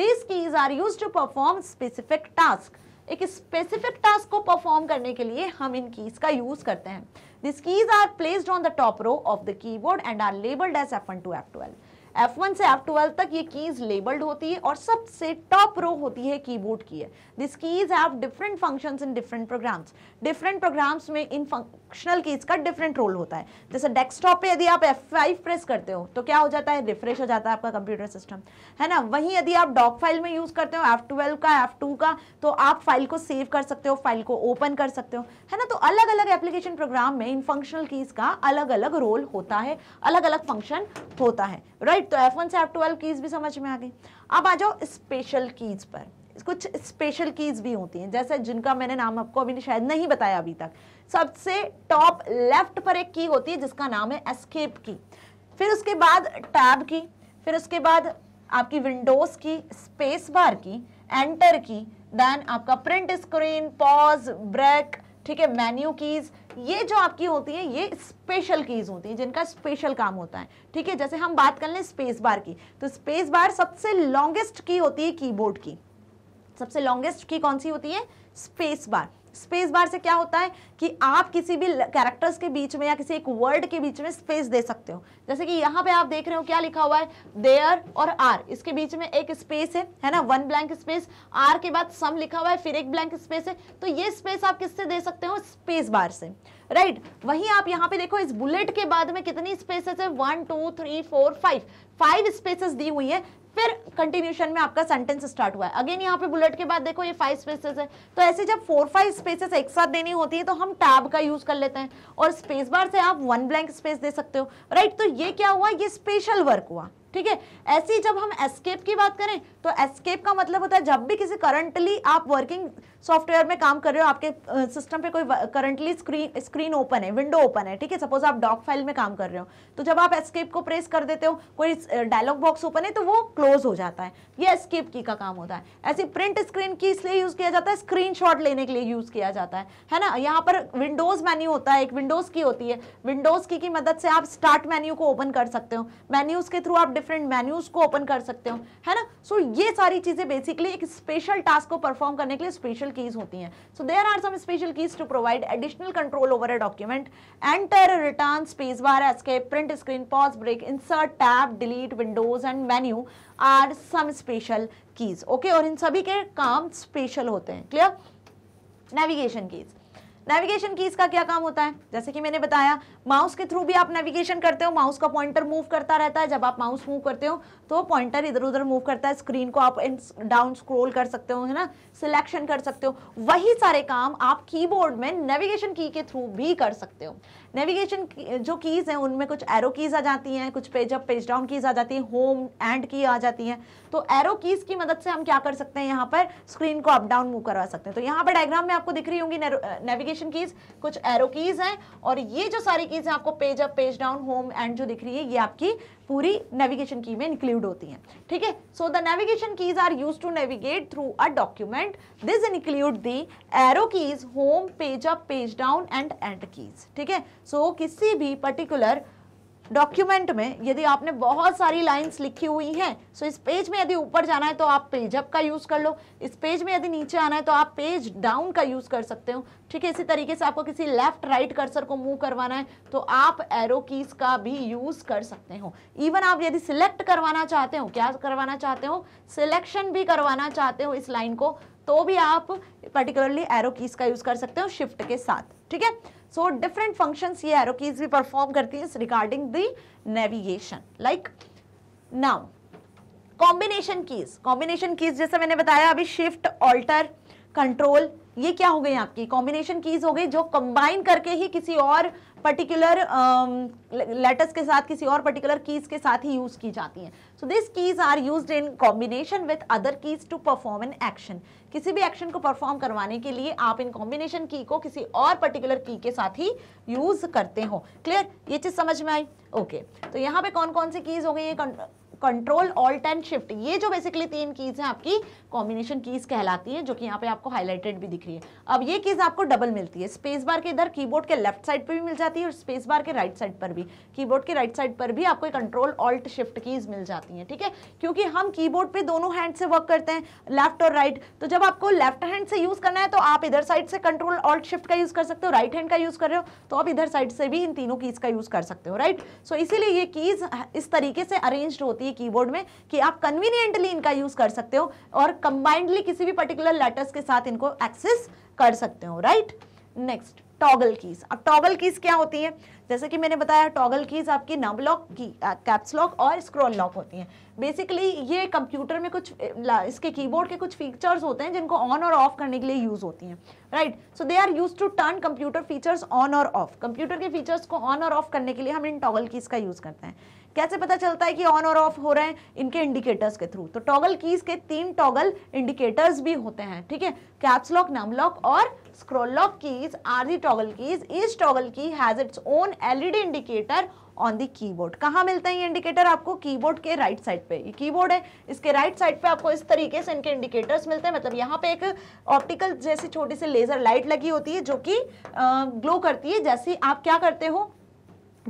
these keys are use to perform specific task एक स्पेसिफिक टास्क को परफॉर्म करने के लिए हम इन कीज का यूज करते हैं this keys are placed on the top row of the keyboard and are labelled as F one to F twelve F1 से F12 तक ये कीज लेबल्ड होती है और सबसे टॉप रो होती है कीबोर्ड की है this keys have different functions in different programs different programs में इन फंक्शनल कीज का डिफरेंट रोल होता है जैसे डेस्कटॉप पे यदि आप F5 प्रेस करते हो तो क्या हो जाता है रिफ्रेश हो जाता है आपका कंप्यूटर सिस्टम है ना वहीं यदि आप डॉक फाइल में यूज़ करते हो F12 का F2 का तो आप फाइल को सेव कर सकते हो फाइल को ओपन कर सकते हो है ना तो अलग अलग एप्लीकेशन प्रोग्राम में इन फंक्शनल कीज का अलग अलग रोल होता है अलग अलग फंक्शन होता है राइट तो एफ से एफ कीज भी समझ में आ गई अब आ जाओ स्पेशल कीज पर कुछ स्पेशल कीज़ भी होती हैं जैसे जिनका मैंने नाम आपको अभी शायद नहीं बताया अभी तक सबसे टॉप लेफ्ट पर एक की होती है जिसका नाम है एस्केप की फिर उसके बाद टैब की फिर उसके बाद आपकी विंडोज़ की स्पेस बार की एंटर की देन आपका प्रिंट स्क्रीन पॉज ब्रेक ठीक है मेन्यू कीज़ ये जो आपकी होती है ये स्पेशल कीज़ होती है जिनका स्पेशल काम होता है ठीक है जैसे हम बात कर लें स्पेस बार की तो स्पेस बार सबसे लॉन्गेस्ट की होती है कीबोर्ड की सबसे लॉन्गेस्ट की कौन सी होती है स्पेस बार स्पेस बार से क्या होता है कि आप किसी भी कैरेक्टर्स के बीच में या किसी एक वर्ड के बीच में स्पेस दे सकते हो जैसे कि यहाँ पे आप देख रहे हो क्या लिखा हुआ है देयर और आर इसके बीच में एक स्पेस है है ना वन ब्लैंक स्पेस आर के बाद सम लिखा हुआ है फिर एक ब्लैंक स्पेस है तो ये स्पेस आप किससे दे सकते हो स्पेस बार से राइट right. वही आप यहाँ पे देखो इस बुलेट के बाद में कितनी स्पेसेस है one two three four five five spaces दी हुई है फिर कंटिन्यूशन में आपका सेंटेंस स्टार्ट हुआ है अगेन यहाँ पे बुलेट के बाद देखो ये फाइव स्पेसेस है तो ऐसे जब फोर फाइव स्पेसेस एक साथ देनी होती है तो हम टैब का यूज कर लेते हैं और स्पेस बार से आप वन ब्लैंक स्पेस दे सकते हो राइट तो ये क्या हुआ ये स्पेशल वर्क हुआ ठीक है ऐसी जब हम एस्केप की बात करें तो एस्केप का मतलब होता है जब भी किसी करंटली आप वर्किंग सॉफ्टवेयर में काम कर रहे हो आपके सिस्टम पे कोई करंटली स्क्रीन स्क्रीन ओपन है विंडो ओपन है ठीक है सपोज आप डॉक फाइल में काम कर रहे हो तो जब आप एस्केप को प्रेस कर देते हो कोई डायलॉग बॉक्स ओपन है तो वो क्लोज हो जाता है ये एस्केप की का काम होता है ऐसी प्रिंट स्क्रीन की इसलिए यूज़ किया जाता है स्क्रीन लेने के लिए यूज़ किया जाता है है ना यहाँ पर विंडोज़ मेन्यू होता है एक विंडोज़ की होती है विंडोज़ की की मदद से आप स्टार्ट मेन्यू को ओपन कर सकते हो मेन्यूज़ के थ्रू आप डिफरेंट मेन्यूज को ओपन कर सकते हो है ना सो so, ये सारी चीज़ें बेसिकली एक स्पेशल टास्क को परफॉर्म करने के लिए स्पेशल कीज होती हैं so there are some special keys to provide additional control over a document enter return space bar escape print screen pause break insert tab delete windows and menu are some special keys okay और इन सभी के काम special होते हैं clear navigation keys navigation keys का क्या काम होता है जैसे कि मैंने बताया माउस के थ्रू भी आप नेविगेशन करते हो माउस का पॉइंटर मूव करता रहता है जब आप माउस मूव करते हो तो पॉइंटर इधर उधर मूव करता है स्क्रीन को आप डाउन स्क्रोल कर सकते हो है ना सिलेक्शन कर सकते हो वही सारे काम आप कीबोर्ड में नेविगेशन की के थ्रू भी कर सकते हो नेविगेशन जो कीज़ हैं उनमें कुछ एरो कीज़ आ जाती हैं कुछ page up page down keys आ जाती हैं होम एंड की आ जाती हैं तो एरो कीज़ की मदद से हम क्या कर सकते हैं यहाँ पर स्क्रीन को अप डाउन मूव करवा सकते हैं तो यहाँ पर डायग्राम में आपको दिख रही होंगी नेविगेशन कीज़ कुछ एरो कीज़ हैं और ये जो सारी तरीके से आपको page up page down home end जो दिख रही है ये आपकी पूरी नेविगेशन की में इंक्लूड होती हैं ठीक है so the navigation keys are use to navigate through a document this include the arrow keys home page up page down and end keys ठीक है सो किसी भी पर्टिकुलर डॉक्यूमेंट में यदि आपने बहुत सारी लाइंस लिखी हुई हैं सो इस पेज में यदि ऊपर जाना है तो आप पेज अप का यूज़ कर लो इस पेज में यदि नीचे आना है तो आप पेज डाउन का यूज़ कर सकते हो ठीक है इसी तरीके से आपको किसी लेफ्ट राइट कर्सर को मूव करवाना है तो आप एरो कीज का भी यूज़ कर सकते हो इवन आप यदि सिलेक्ट करवाना चाहते हो क्या करवाना चाहते हो सिलेक्शन भी करवाना चाहते हो इस लाइन को तो भी आप पर्टिकुलरली एरो कीज का यूज़ कर सकते हो शिफ्ट के साथ ठीक है सो डिफरेंट फंक्शंस ये एरोकीज भी परफॉर्म करती हैं regarding the navigation like now combination keys combination keys जैसे मैंने बताया अभी शिफ्ट ऑल्टर कंट्रोल ये क्या हो गई आपकी कॉम्बिनेशन कीज हो गई जो कंबाइन करके ही किसी और पर्टिकुलर लेटर्स um, के साथ किसी और पर्टिकुलर कीज के साथ ही यूज की जाती हैं so this keys are used in combination with other keys to perform an action किसी भी एक्शन को परफॉर्म करवाने के लिए आप इन कॉम्बिनेशन की को किसी और पर्टिकुलर की के साथ ही यूज करते हो क्लियर ये चीज समझ में आई ओके okay. तो यहाँ पे कौन कौन सी कीज हो गई है कंट्रोल ऑल्ट एंड शिफ्ट ये जो बेसिकली तीन कीज हैं आपकी कॉम्बिनेशन कीज कहलाती हैं जो कि यहाँ पे आपको हाईलाइटेड भी दिख रही है अब ये कीज आपको डबल मिलती है स्पेस बार के इधर कीबोर्ड के लेफ्ट साइड पर भी मिल जाती है और स्पेस बार के राइट साइड पर भी कीबोर्ड के राइट साइड पर भी आपको कंट्रोल ऑल्ट शिफ्ट कीज मिल जाती है ठीक है क्योंकि हम कीबोर्ड पर दोनों हैंड से वर्क करते हैं लेफ्ट और राइट तो जब आपको लेफ्ट हैंड से यूज करना है तो आप इधर साइड से कंट्रोल ऑल्ट शिफ्ट का यूज कर सकते हो राइट हैंड का यूज कर रहे हो तो आप इधर साइड से भी इन तीनों कीज का यूज कर सकते हो राइट सो इसीलिए ये कीज इस तरीके से अरेंज्ड होती है कीबोर्ड में कि आप कन्वीनियंटली इनका यूज कर सकते हो और कंबाइंडली किसी भी पर्टिकुलर लेटर्स के साथ इनको एक्सेस कर सकते हो राइट नेक्स्ट टॉगल कीज अब टॉगल कीज क्या होती है जैसे कि मैंने बताया टॉगल कीज आपकी नब लॉक की कैप्स लॉक और स्क्रॉल लॉक होती हैं बेसिकली ये कंप्यूटर में कुछ इसके कीबोर्ड के कुछ फीचर्स होते हैं जिनको ऑन और ऑफ करने के लिए यूज़ होती हैं right so they are use to turn computer features on और ऑफ कंप्यूटर के फीचर्स को ऑन और ऑफ करने के लिए हम इन टॉगल कीज का यूज़ करते हैं कैसे पता चलता है कि ऑन और ऑफ हो रहे हैं इनके इंडिकेटर्स के थ्रू तो टॉगल कीज के तीन टॉगल इंडिकेटर्स भी होते हैं ठीक है कैप्स लॉक नम लॉक और scroll lock keys are the toggle keys each toggle key has its own LED indicator on the keyboard कहाँ मिलते हैं ये इंडिकेटर आपको कीबोर्ड के राइट साइड पे ये कीबोर्ड है इसके राइट साइड पे आपको इस तरीके से इनके इंडिकेटर्स मिलते हैं मतलब यहाँ पे एक ऑप्टिकल जैसी छोटी सी लेजर लाइट लगी होती है जो कि ग्लो करती है जैसे आप क्या करते हो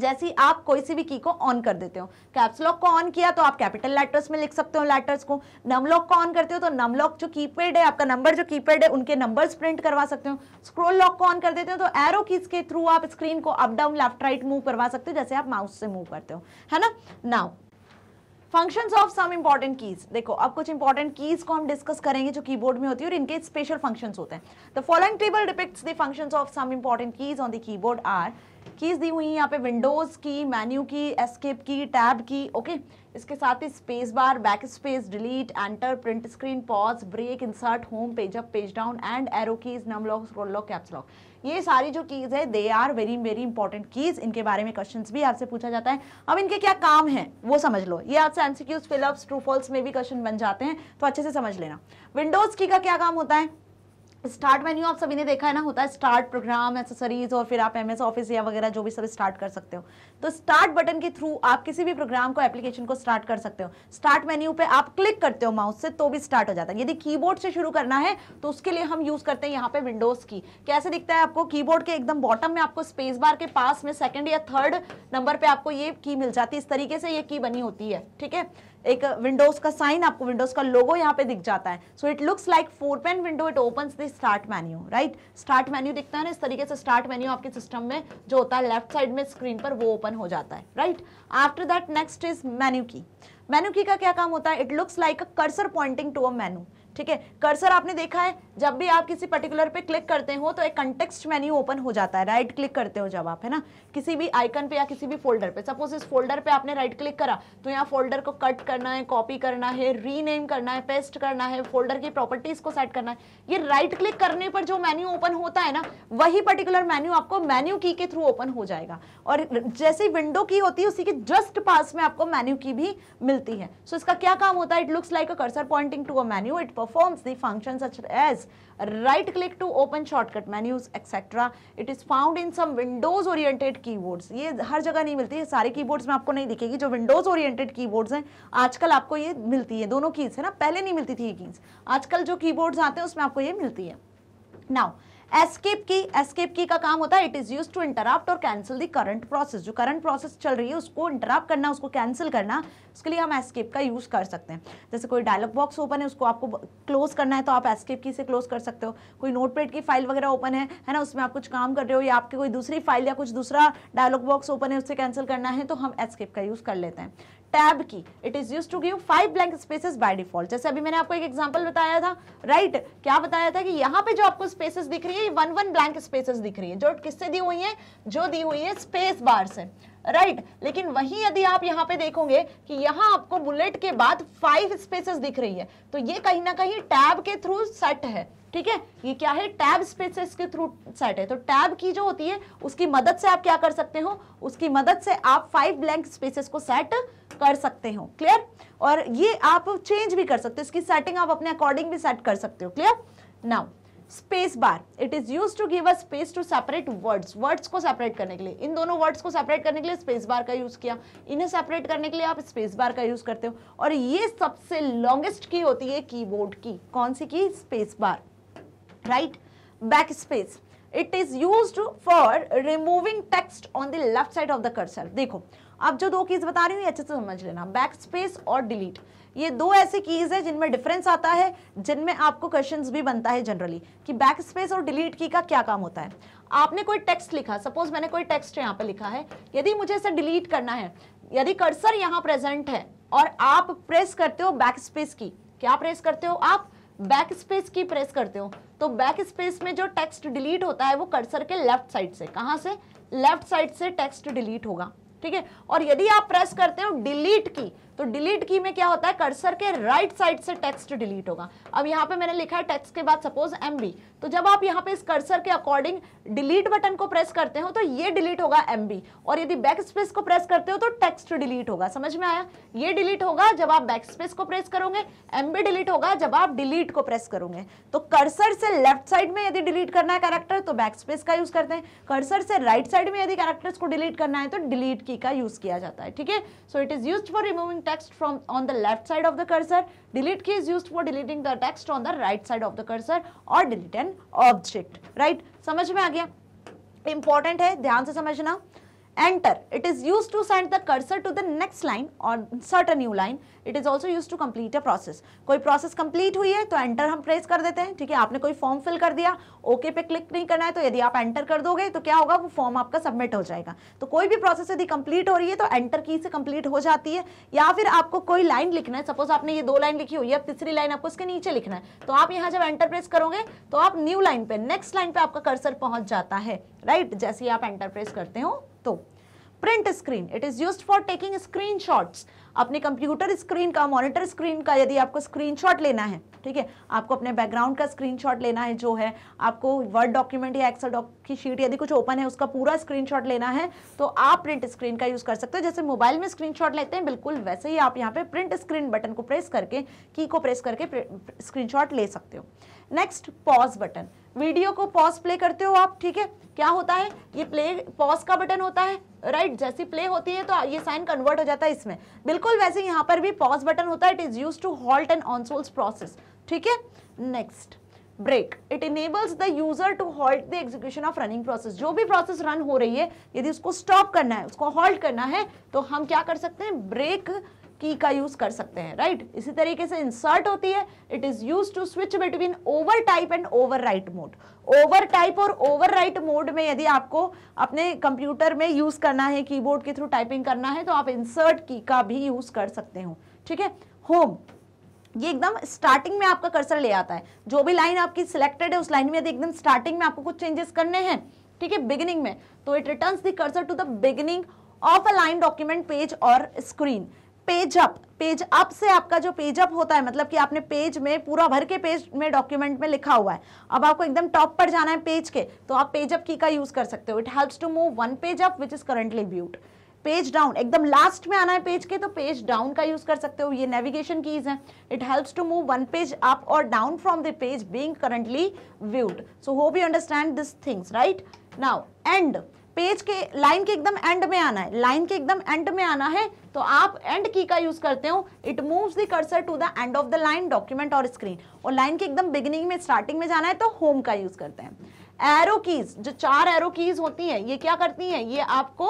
जैसे ही आप कोई सी भी की को ऑन कर देते हो कैप्सलॉक को ऑन किया तो आप कैपिटल लेटर्स में लिख सकते हो लेटर्स को नमलॉक को ऑन करते हो तो नमलॉक जो कीपैड है आपका नंबर जो कीपैड है उनके नंबर्स प्रिंट करवा सकते हो स्क्रोल लॉक को ऑन कर देते हो तो एरो कीज के थ्रू आप स्क्रीन को up down left right move करवा सकते हो जैसे आप माउस से मूव करते हो है ना now function of some important keys देखो अब कुछ इंपॉर्टेंट कीज को हम डिस्कस करेंगे जो कीबोर्ड में होती है और इनके स्पेशल फंक्शन होते हैं the following table depicts the of some important keys on the keyboard are keys दी हुई है यहाँ पे विंडोज़ की मेन्यू की एस्केप की टैब की ओके इसके साथ ही space bar back space delete enter print screen pause break insert home page up page down end arrow keys num lock scroll lock caps lock ये सारी जो कीज़ है they are very very important keys इनके बारे में questions भी आपसे पूछा जाता है अब इनके क्या काम है वो समझ लो ये आपसे एनसीक्यूज फिलअप्स ट्रूफॉल्स में भी क्वेश्चन बन जाते हैं तो अच्छे से समझ लेना विंडोज़ की का क्या काम होता है स्टार्ट मेन्यू आप सभी ने देखा है ना होता है स्टार्ट प्रोग्राम एसेसरीज और फिर आप एमएस ऑफिस या वगैरह जो भी सब स्टार्ट कर सकते हो तो स्टार्ट बटन के थ्रू आप किसी भी प्रोग्राम को एप्लीकेशन को स्टार्ट कर सकते हो स्टार्ट मेन्यू पे आप क्लिक करते हो माउस से तो भी स्टार्ट हो जाता है यदि कीबोर्ड से शुरू करना है तो उसके लिए हम यूज करते हैं यहाँ पे विंडोज की कैसे दिखता है आपको कीबोर्ड के एकदम बॉटम में आपको स्पेस बार के पास में सेकेंड या थर्ड नंबर पर आपको ये की मिल जाती है इस तरीके से ये की बनी होती है ठीक है एक विंडोज का साइन आपको विंडोज का लोगो यहाँ पे दिख जाता है so it looks like four pane window it open the start menu right start menu दिखता है ना इस तरीके से स्टार्ट मेन्यू आपके सिस्टम में जो होता है लेफ्ट साइड में स्क्रीन पर वो ओपन हो जाता है right after that next is menu key menu key का क्या काम होता है it looks like a cursor pointing to a menu ठीक है कर्सर आपने देखा है जब भी आप किसी पर्टिकुलर पे क्लिक करते हो तो एक कंटेक्स्ट मेन्यू ओपन हो जाता है राइट क्लिक करते हो जब आप है ना किसी भी आइकन पे या किसी भी फोल्डर पे सपोज इस फोल्डर पे आपने राइट क्लिक करा तो यहाँ फोल्डर को कट करना है कॉपी करना है रीनेम करना है पेस्ट करना है फोल्डर की प्रॉपर्टीज को सेट करना है ये राइट क्लिक करने पर जो मेन्यू ओपन होता है ना वही पर्टिकुलर मेन्यू आपको मेन्यू की के थ्रू ओपन हो जाएगा और जैसी विंडो की होती है उसी के जस्ट पास में आपको मेन्यू की भी मिलती है सो so, इसका क्या काम होता है it looks like a cursor pointing to a menu it performs the function such as files right click to open shortcut menus etc it is found in some windows oriented keyboards ये हर जगह नहीं मिलती है सारे keyboards में आपको नहीं दिखेगी जो windows oriented keyboards हैं आजकल आपको ये मिलती है दोनों कीज है ना पहले नहीं मिलती थी ये कीज आजकल जो keyboards आते हैं उसमें आपको ये मिलती है now एस्केप की एस्केप की का काम होता है it is use to interrupt और कैंसिल दी करंट प्रोसेस जो करंट प्रोसेस चल रही है उसको इंटरप्ट करना उसको कैंसिल करना उसके लिए हम एस्केप का यूज कर सकते हैं जैसे कोई डायलॉग बॉक्स ओपन है उसको आपको क्लोज करना है तो आप एस्केप की से क्लोज कर सकते हो कोई नोटपैड की फाइल वगैरह ओपन है है ना उसमें आप कुछ काम कर रहे हो या आपकी कोई दूसरी फाइल या कुछ दूसरा डायलॉग बॉक्स ओपन है उससे कैंसिल करना है तो हम एस्केप का यूज कर लेते हैं tab key it is use to give five blank spaces by default जैसे अभी मैंने आपको एक एग्जांपल बताया था राइट right? क्या बताया था कि यहाँ पे जो आपको स्पेसेस दिख रही है वन वन ब्लैंक स्पेसेस दिख रही है जो किससे दी हुई है जो दी हुई है स्पेस बार से राइट right. लेकिन वही यदि आप यहाँ पे देखोगे कि यहाँ आपको बुलेट के बाद फाइव स्पेसेस दिख रही है तो ये कहीं ना कहीं टैब के थ्रू सेट है ठीक है ये क्या है टैब स्पेसेस के थ्रू सेट है तो टैब की जो होती है उसकी मदद से आप क्या कर सकते हो उसकी मदद से आप फाइव ब्लैंक स्पेसेस को सेट कर सकते हो क्लियर और ये आप चेंज भी कर सकते हो इसकी सेटिंग आप अपने अकॉर्डिंग भी सेट कर सकते हो clear now space bar it is use to give a space to separate words words को सेपरेट करने के लिए इन दोनों वर्ड्स को सेपरेट करने के लिए स्पेस बार का यूज किया इन्हें सेपरेट करने के लिए आप स्पेस बार का यूज करते हो और ये सबसे लॉन्गेस्ट की होती है कीबोर्ड की कौन सी key space bar right back space it is use for removing text on the left side of the cursor देखो अब जो दो कीज़ बता रही हूँ अच्छे से समझ लेना बैक स्पेस और डिलीट ये दो ऐसे कीज़ है जिनमें डिफरेंस आता है जिनमें आपको क्वेश्चंस भी बनता है जनरली कि बैक स्पेस और डिलीट की का क्या काम होता है आपने कोई टेक्स्ट लिखा सपोज मैंने कोई टेक्स्ट यहाँ पर लिखा है यदि मुझे इसे डिलीट करना है यदि कर्सर यहाँ प्रेजेंट है और आप प्रेस करते हो बैक स्पेस की क्या प्रेस करते हो आप बैक स्पेस की प्रेस करते हो तो बैक स्पेस में जो टेक्स्ट डिलीट होता है वो कर्सर के लेफ्ट साइड से कहाँ से लेफ्ट साइड से टेक्स्ट डिलीट होगा ठीक है और यदि आप प्रेस करते हो डिलीट की तो डिलीट की में क्या होता है कर्सर के राइट साइड से टेक्स्ट डिलीट होगा अब यहाँ पे मैंने लिखा है टेक्स्ट के बाद सपोज एम तो जब आप यहाँ पे इस कर्सर के अकॉर्डिंग डिलीट बटन को प्रेस करते हो तो ये डिलीट होगा एम और यदि बैक स्पेस को प्रेस करते हो तो टेक्स्ट डिलीट होगा समझ में आया ये डिलीट होगा जब आप बैक स्पेस को प्रेस करोगे एम डिलीट होगा जब आप डिलीट को प्रेस करोगे तो कर्सर से लेफ्ट साइड में यदि डिलीट करना है कैरेक्टर तो बैक स्पेस का यूज करते हैं कर्सर से राइट साइड में यदि कैरेक्टर्स को डिलीट करना है तो डिलीट की का यूज किया जाता है ठीक है so it is use for removing text from on the left side of the cursor. Delete key is used for deleting the text on the right side of the cursor or delete an object. Right? samajh mein aa gaya Important hai dhyan se samajhna enter it is used to send the cursor to the next line or insert a new line it is also used to complete a process koi process complete hui hai to enter hum press kar dete hain theek hai aapne koi form fill kar diya okay pe click nahi karna hai to yadi aap enter kar doge to kya hoga wo form aapka submit ho jayega to koi bhi process yadi complete ho rahi hai to enter key se complete ho jati hai ya fir aapko koi line likhna hai suppose aapne ye do line likhi hui hai ab teesri line aapko uske niche likhna hai to aap yahan jab enter press karoge to aap new line pe next line pe aapka cursor pahunch jata hai right? jaise hi aap enter press karte ho तो print screen it is use for taking screenshots अपने computer screen का monitor screen का यदि आपको screenshot लेना है ठीक है आपको अपने बैकग्राउंड का स्क्रीनशॉट लेना है जो है आपको वर्ड डॉक्यूमेंट या एक्सेल डॉक की शीट यदि कुछ ओपन है उसका पूरा स्क्रीनशॉट लेना है तो आप प्रिंट स्क्रीन का यूज कर सकते हैं जैसे मोबाइल में स्क्रीनशॉट लेते हैं बिल्कुल वैसे ही आप यहाँ पे प्रिंट स्क्रीन बटन को प्रेस करके की को प्रेस करके स्क्रीनशॉट ले सकते हो नेक्स्ट पॉज बटन वीडियो को पॉज प्ले करते हो आप ठीक है क्या होता है ये प्ले पॉज का बटन होता है राइट right? जैसी प्ले होती है तो ये साइन कन्वर्ट हो जाता है इसमें बिल्कुल वैसे यहाँ पर भी पॉज बटन होता है it is use to halt and ऑनसोल्स प्रोसेस ठीक है next break it enables the user to halt the execution of running process जो भी प्रोसेस रन हो रही है यदि उसको स्टॉप करना है उसको हॉल्ट करना है तो हम क्या कर सकते हैं ब्रेक की का यूज कर सकते हैं राइट right? इसी तरीके से इंसर्ट होती है it is use to switch between overtype and overwrite mode overtype और ओवर राइट मोड में यदि आपको अपने कंप्यूटर में यूज करना है कीबोर्ड के थ्रू टाइपिंग करना है तो आप इंसर्ट की का भी यूज कर सकते हो ठीक है होम ये एकदम स्टार्टिंग में आपका कर्सर ले आता है जो भी लाइन आपकी सिलेक्टेड है उस लाइन में यदि एकदम स्टार्टिंग में आपको कुछ चेंजेस करने हैं ठीक है बिगिनिंग में तो it returns the cursor to the beginning of a line document page और screen page up page up से आपका जो पेज अप होता है मतलब कि आपने पेज में पूरा भर के पेज में डॉक्यूमेंट में लिखा हुआ है अब आपको एकदम टॉप पर जाना है पेज के तो आप पेज अप की का यूज़ कर सकते हो it helps to move one page up which is currently viewed page down एकदम लास्ट में आना है पेज के तो पेज डाउन का यूज़ कर सकते हो ये नेविगेशन कीज है it helps to move one page up और down from the page being currently viewed so hope you understand this things right now end page के लाइन के एकदम एंड में आना है लाइन के एकदम एंड में आना है तो आप एंड की का यूज करते हो it moves the cursor to the end of the line document और स्क्रीन और लाइन के एकदम बिगिनिंग में स्टार्टिंग में जाना है तो होम का यूज करते हैं एरो कीज जो चार एरो कीज होती हैं ये क्या करती हैं ये आपको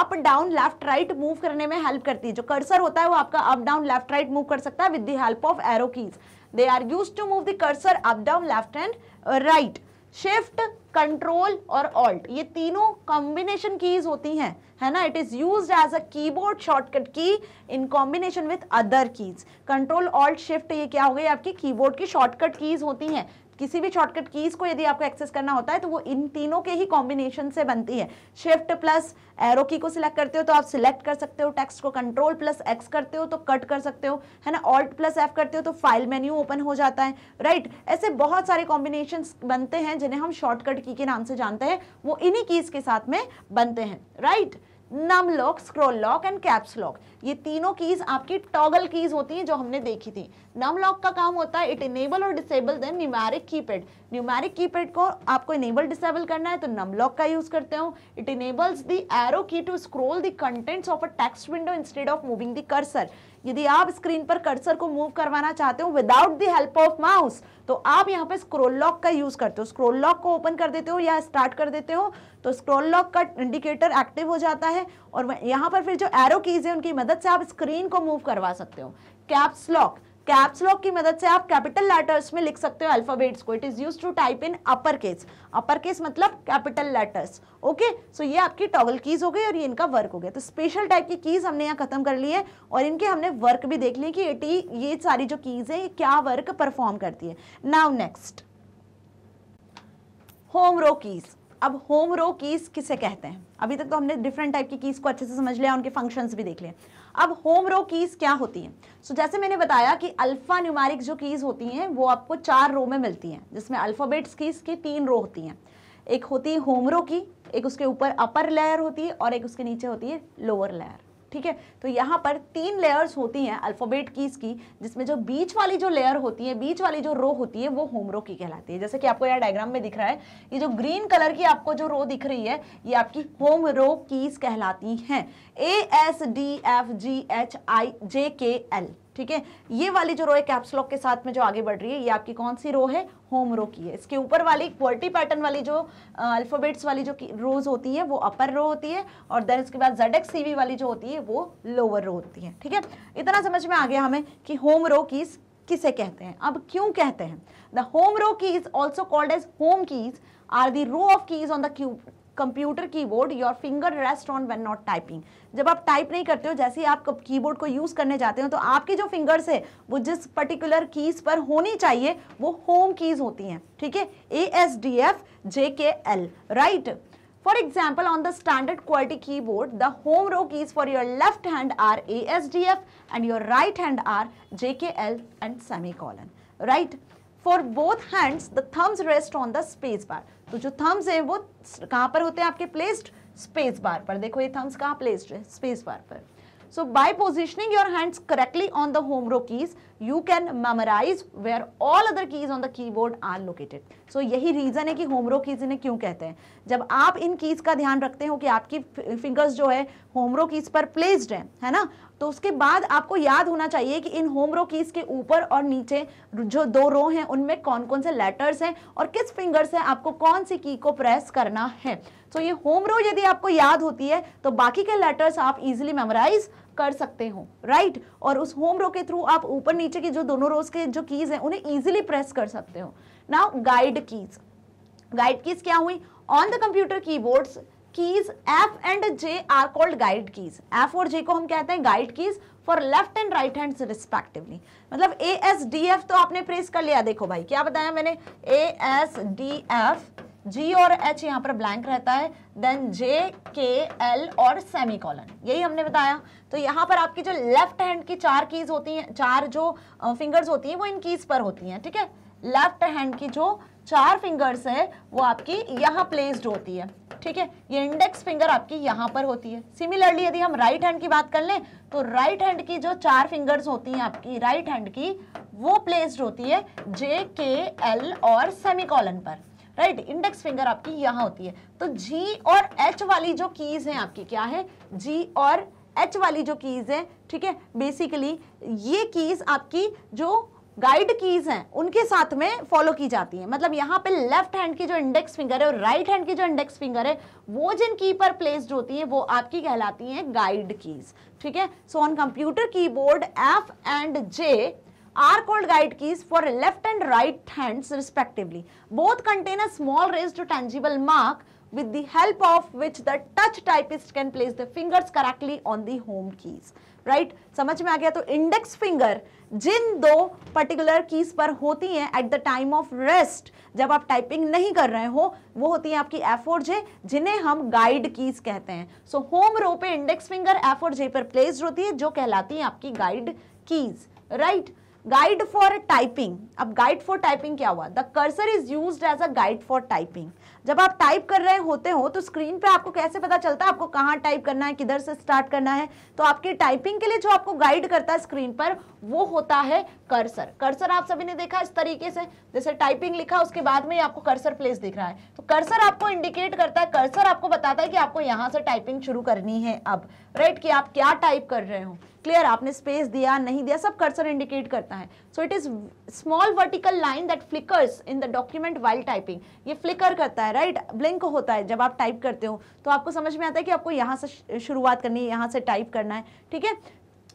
up down left right move करने में हेल्प करती है जो कर्सर होता है वो आपका up down left right move कर सकता है with the help of arrow keys they are use to move the cursor up down left and right shift control और ऑल्ट ये तीनों कॉम्बिनेशन कीज होती हैं है ना it is use as a keyboard shortcut key in combination with other keys control alt shift ये क्या हो गई आपकी कीबोर्ड की शॉर्टकट कीज होती हैं किसी भी शॉर्टकट कीज को यदि आपको एक्सेस करना होता है तो वो इन तीनों के ही कॉम्बिनेशन से बनती है शिफ्ट प्लस एरो की को सिलेक्ट करते हो तो आप सिलेक्ट कर सकते हो टेक्स्ट को कंट्रोल प्लस एक्स करते हो तो कट कर सकते हो है ना ऑल्ट प्लस एफ करते हो तो फाइल मेन्यू ओपन हो जाता है राइट ऐसे बहुत सारे कॉम्बिनेशन बनते हैं जिन्हें हम शॉर्टकट की के नाम से जानते हैं वो इन्हीं कीज के साथ में बनते हैं right num lock scroll lock and caps lock ये तीनों कीज आपकी टॉगल कीज होती हैं जो हमने देखी थी नम लॉक का काम होता है इट इनेबल और disable then numeric keypad numeric keypad को आपको इनेबल डिसेबल करना है तो नम लॉक का यूज करते हो it enables the arrow key to scroll the contents of a text window instead of moving the cursor यदि आप स्क्रीन पर कर्सर को मूव करवाना चाहते हो without the help of mouse तो आप यहाँ पे स्क्रोल लॉक का यूज करते हो स्क्रोल लॉक को ओपन कर देते हो या स्टार्ट कर देते हो तो स्क्रोल लॉक का इंडिकेटर एक्टिव हो जाता है और यहाँ पर फिर जो एरो कीज है उनकी मदद से आप स्क्रीन को मूव करवा सकते हो कैप्स लॉक कैप्स लॉक की मदद से आप कैपिटल लेटर्स में लिख सकते हो अल्फाबेट्स को it is use to type in upper case upper case मतलब कैपिटल लेटर्स ओके सो ये आपकी टॉगल कीज हो गई और ये इनका वर्क हो गया तो स्पेशल टाइप की कीज हमने यहाँ खत्म कर ली है और इनके हमने वर्क भी देख लिया कि एटी ये सारी जो कीज है ये क्या वर्क परफॉर्म करती है now next home row keys अब होम रो कीज़ किसे कहते हैं अभी तक तो हमने डिफरेंट टाइप की कीज़ को अच्छे से समझ लिया उनके फंक्शंस भी देख लिया अब होम रो कीज क्या होती हैं सो so, जैसे मैंने बताया कि अल्फा न्यूमेरिक जो कीज होती हैं वो आपको चार रो में मिलती हैं जिसमें अल्फ़ाबेट्स कीज की तीन रो होती हैं एक होती है होम रो की एक उसके ऊपर अपर लेयर होती है और एक उसके नीचे होती है लोअर लेयर ठीक है तो यहाँ पर तीन लेयर्स होती हैं अल्फ़ोबेट कीज़ की जिसमें जो बीच वाली जो लेयर होती है बीच वाली जो रो होती है वो होम रो की कहलाती है जैसे कि आपको यहाँ डायग्राम में दिख रहा है ये जो ग्रीन कलर की आपको जो रो दिख रही है ये आपकी होम रो कीज़ कहलाती हैं A S D F G H I J K L ठीक है ये वाली जो रो है कैप्सलॉक के साथ में जो आगे बढ़ रही है ये आपकी कौन सी रो है होम रो की है इसके ऊपर वाली क्वालिटी पैटर्न वाली जो अल्फाबेट्स वाली जो रोज होती है वो अपर रो होती है और देन इसके बाद जेड एक्स वाली जो होती है वो लोअर रो होती है ठीक है इतना समझ में आ गया हमें कि होम रो कीज किसे कहते हैं अब क्यों कहते हैं the home row keys also called as home keys are the row of keys on the computer keyboard your finger rest on when not typing जब आप टाइप नहीं करते हो जैसे ही आप बोर्ड को यूज करने जाते हो तो आपके जो फिंगर्स है वो जिस पर्टिकुलर कीज पर होनी चाहिए वो होम कीज होती हैं ठीक है A S D F J K L right for example on the standard QWERTY keyboard the home row keys for your left hand are A S D F and your right hand are J K L and semicolon right for both hands the thumbs rest on the space bar तो जो Thums हैं वो कहाँ पर होते हैं आपके placed space bar पर देखो ये थम्स कहाँ प्लेस्ड है स्पेस बार पर So by positioning your hands correctly on the home row keys, you can memorize where all other keys on the keyboard are located. So यही reason है कि home row keys इन्हें क्यों कहते हैं जब आप इन कीज़ का ध्यान रखते हो कि आपकी फिंगर्स जो है होम रो कीज पर प्लेस्ड हैं है ना तो उसके बाद आपको याद होना चाहिए कि इन होम रो कीज के ऊपर और नीचे जो दो रो हैं उनमें कौन कौन से लेटर्स हैं और किस फिंगर से आपको कौन सी की को प्रेस करना है सो तो ये होम रो यदि आपको याद होती है तो बाकी के लेटर्स आप इजिली मेमोराइज कर सकते हो राइट right? और उस होम रो के थ्रू आप ऊपर नीचे की जो दोनों रोज के जो कीज हैं उन्हें इजिली प्रेस कर सकते हो ना गाइड कीज गाइड कीज क्या हुई on the computer keyboards keys F and J are called guide keys F और जे को हम कहते हैं guide keys for left and right hand respectively मतलब ए एस डी एफ तो आपने प्रेस कर लिया देखो भाई क्या बताया मैंने A S D F G और एच यहाँ पर ब्लैंक रहता है देन जे के एल और सेमी कॉलन यही हमने बताया तो यहाँ पर आपकी जो लेफ्ट हैंड की चार कीज होती हैं चार जो फिंगर्स होती हैं वो इन कीज पर होती हैं ठीक है लेफ्ट हैंड की जो चार फिंगर्स है वो आपकी यहाँ प्लेस्ड होती है ठीक है ये इंडेक्स फिंगर आपकी यहाँ पर होती है सिमिलरली यदि हम राइट हैंड की बात कर लें तो राइट हैंड की जो चार फिंगर्स होती हैं आपकी राइट हैंड की वो प्लेस्ड होती है जे के एल और सेमी कॉलन पर राइट इंडेक्स फिंगर आपकी यहाँ होती है तो जी और एच वाली जो कीज हैं आपकी क्या है जी और एच वाली जो कीज है ठीक है बेसिकली ये कीज आपकी जो गाइड कीज हैं उनके साथ में फॉलो की जाती है मतलब यहाँ पे लेफ्ट हैंड की जो इंडेक्स फिंगर है और राइट right हैंड की जो इंडेक्स फिंगर है वो जिन की पर प्लेस्ड होती है वो आपकी कहलाती हैं गाइड कीज ठीक है so on computer keyboard F and J are called guide keys for left and right hands respectively. Both contain a small raised tangible mark with the help of which the touch typist can place the fingers correctly on the home keys. Right right? समझ में आ गया तो index finger जिन दो particular keys पर होती हैं at the time of rest जब आप टाइपिंग नहीं कर रहे हो वो होती हैं आपकी एफ और जे जिन्हें हम गाइड कीज कहते हैं सो होम रो पे इंडेक्स फिंगर एफ और जे पर प्लेस्ड होती है जो कहलाती है आपकी guide keys right right? Guide for typing अब गाइड फॉर टाइपिंग क्या हुआ the cursor is use as a guide for typing जब आप टाइप कर रहे होते हो तो स्क्रीन पे आपको कैसे पता चलता है आपको कहाँ टाइप करना है किधर से स्टार्ट करना है तो आपकी टाइपिंग के लिए जो आपको गाइड करता है स्क्रीन पर वो होता है कर्सर कर्सर आप सभी ने देखा इस तरीके से जैसे टाइपिंग लिखा उसके बाद में आपको कर्सर प्लेस दिख रहा है तो कर्सर आपको इंडिकेट करता है कर्सर आपको बताता है कि आपको यहाँ से टाइपिंग शुरू करनी है अब राइट right, कि आप क्या टाइप कर रहे हो क्लियर आपने स्पेस दिया नहीं दिया सब कर्सर इंडिकेट करता है so it is small vertical line that flickers in the document while typing ये फ्लिकर करता है राइट right? ब्लिंक होता है जब आप टाइप करते हो तो आपको समझ में आता है कि आपको यहाँ से शुरुआत करनी है यहाँ से टाइप करना है ठीक है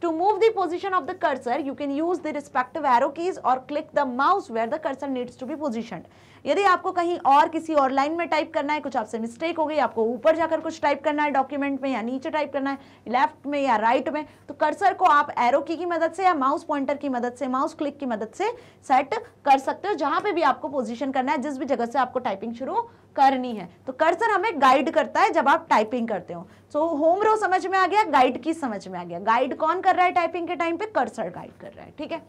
To move the position of the cursor, you can use the respective arrow keys or click the mouse where the cursor needs to be positioned. यदि आपको कहीं और किसी और लाइन में टाइप करना है कुछ आपसे मिस्टेक हो गई आपको ऊपर जाकर कुछ टाइप करना है डॉक्यूमेंट में या नीचे टाइप करना है लेफ्ट में या राइट में तो कर्सर को आप एरो की, की मदद से या माउस पॉइंटर की मदद से माउस क्लिक की मदद से सेट कर सकते हो जहां पर भी आपको पोजिशन करना है जिस भी जगह से आपको टाइपिंग शुरू करनी है तो कर्सर हमें गाइड करता है जब आप टाइपिंग करते हो सो होम रो समझ में आ गया गाइड की समझ में आ गया गाइड कौन कर रहा है टाइपिंग के टाइम पे कर्सर गाइड कर रहा है ठीक है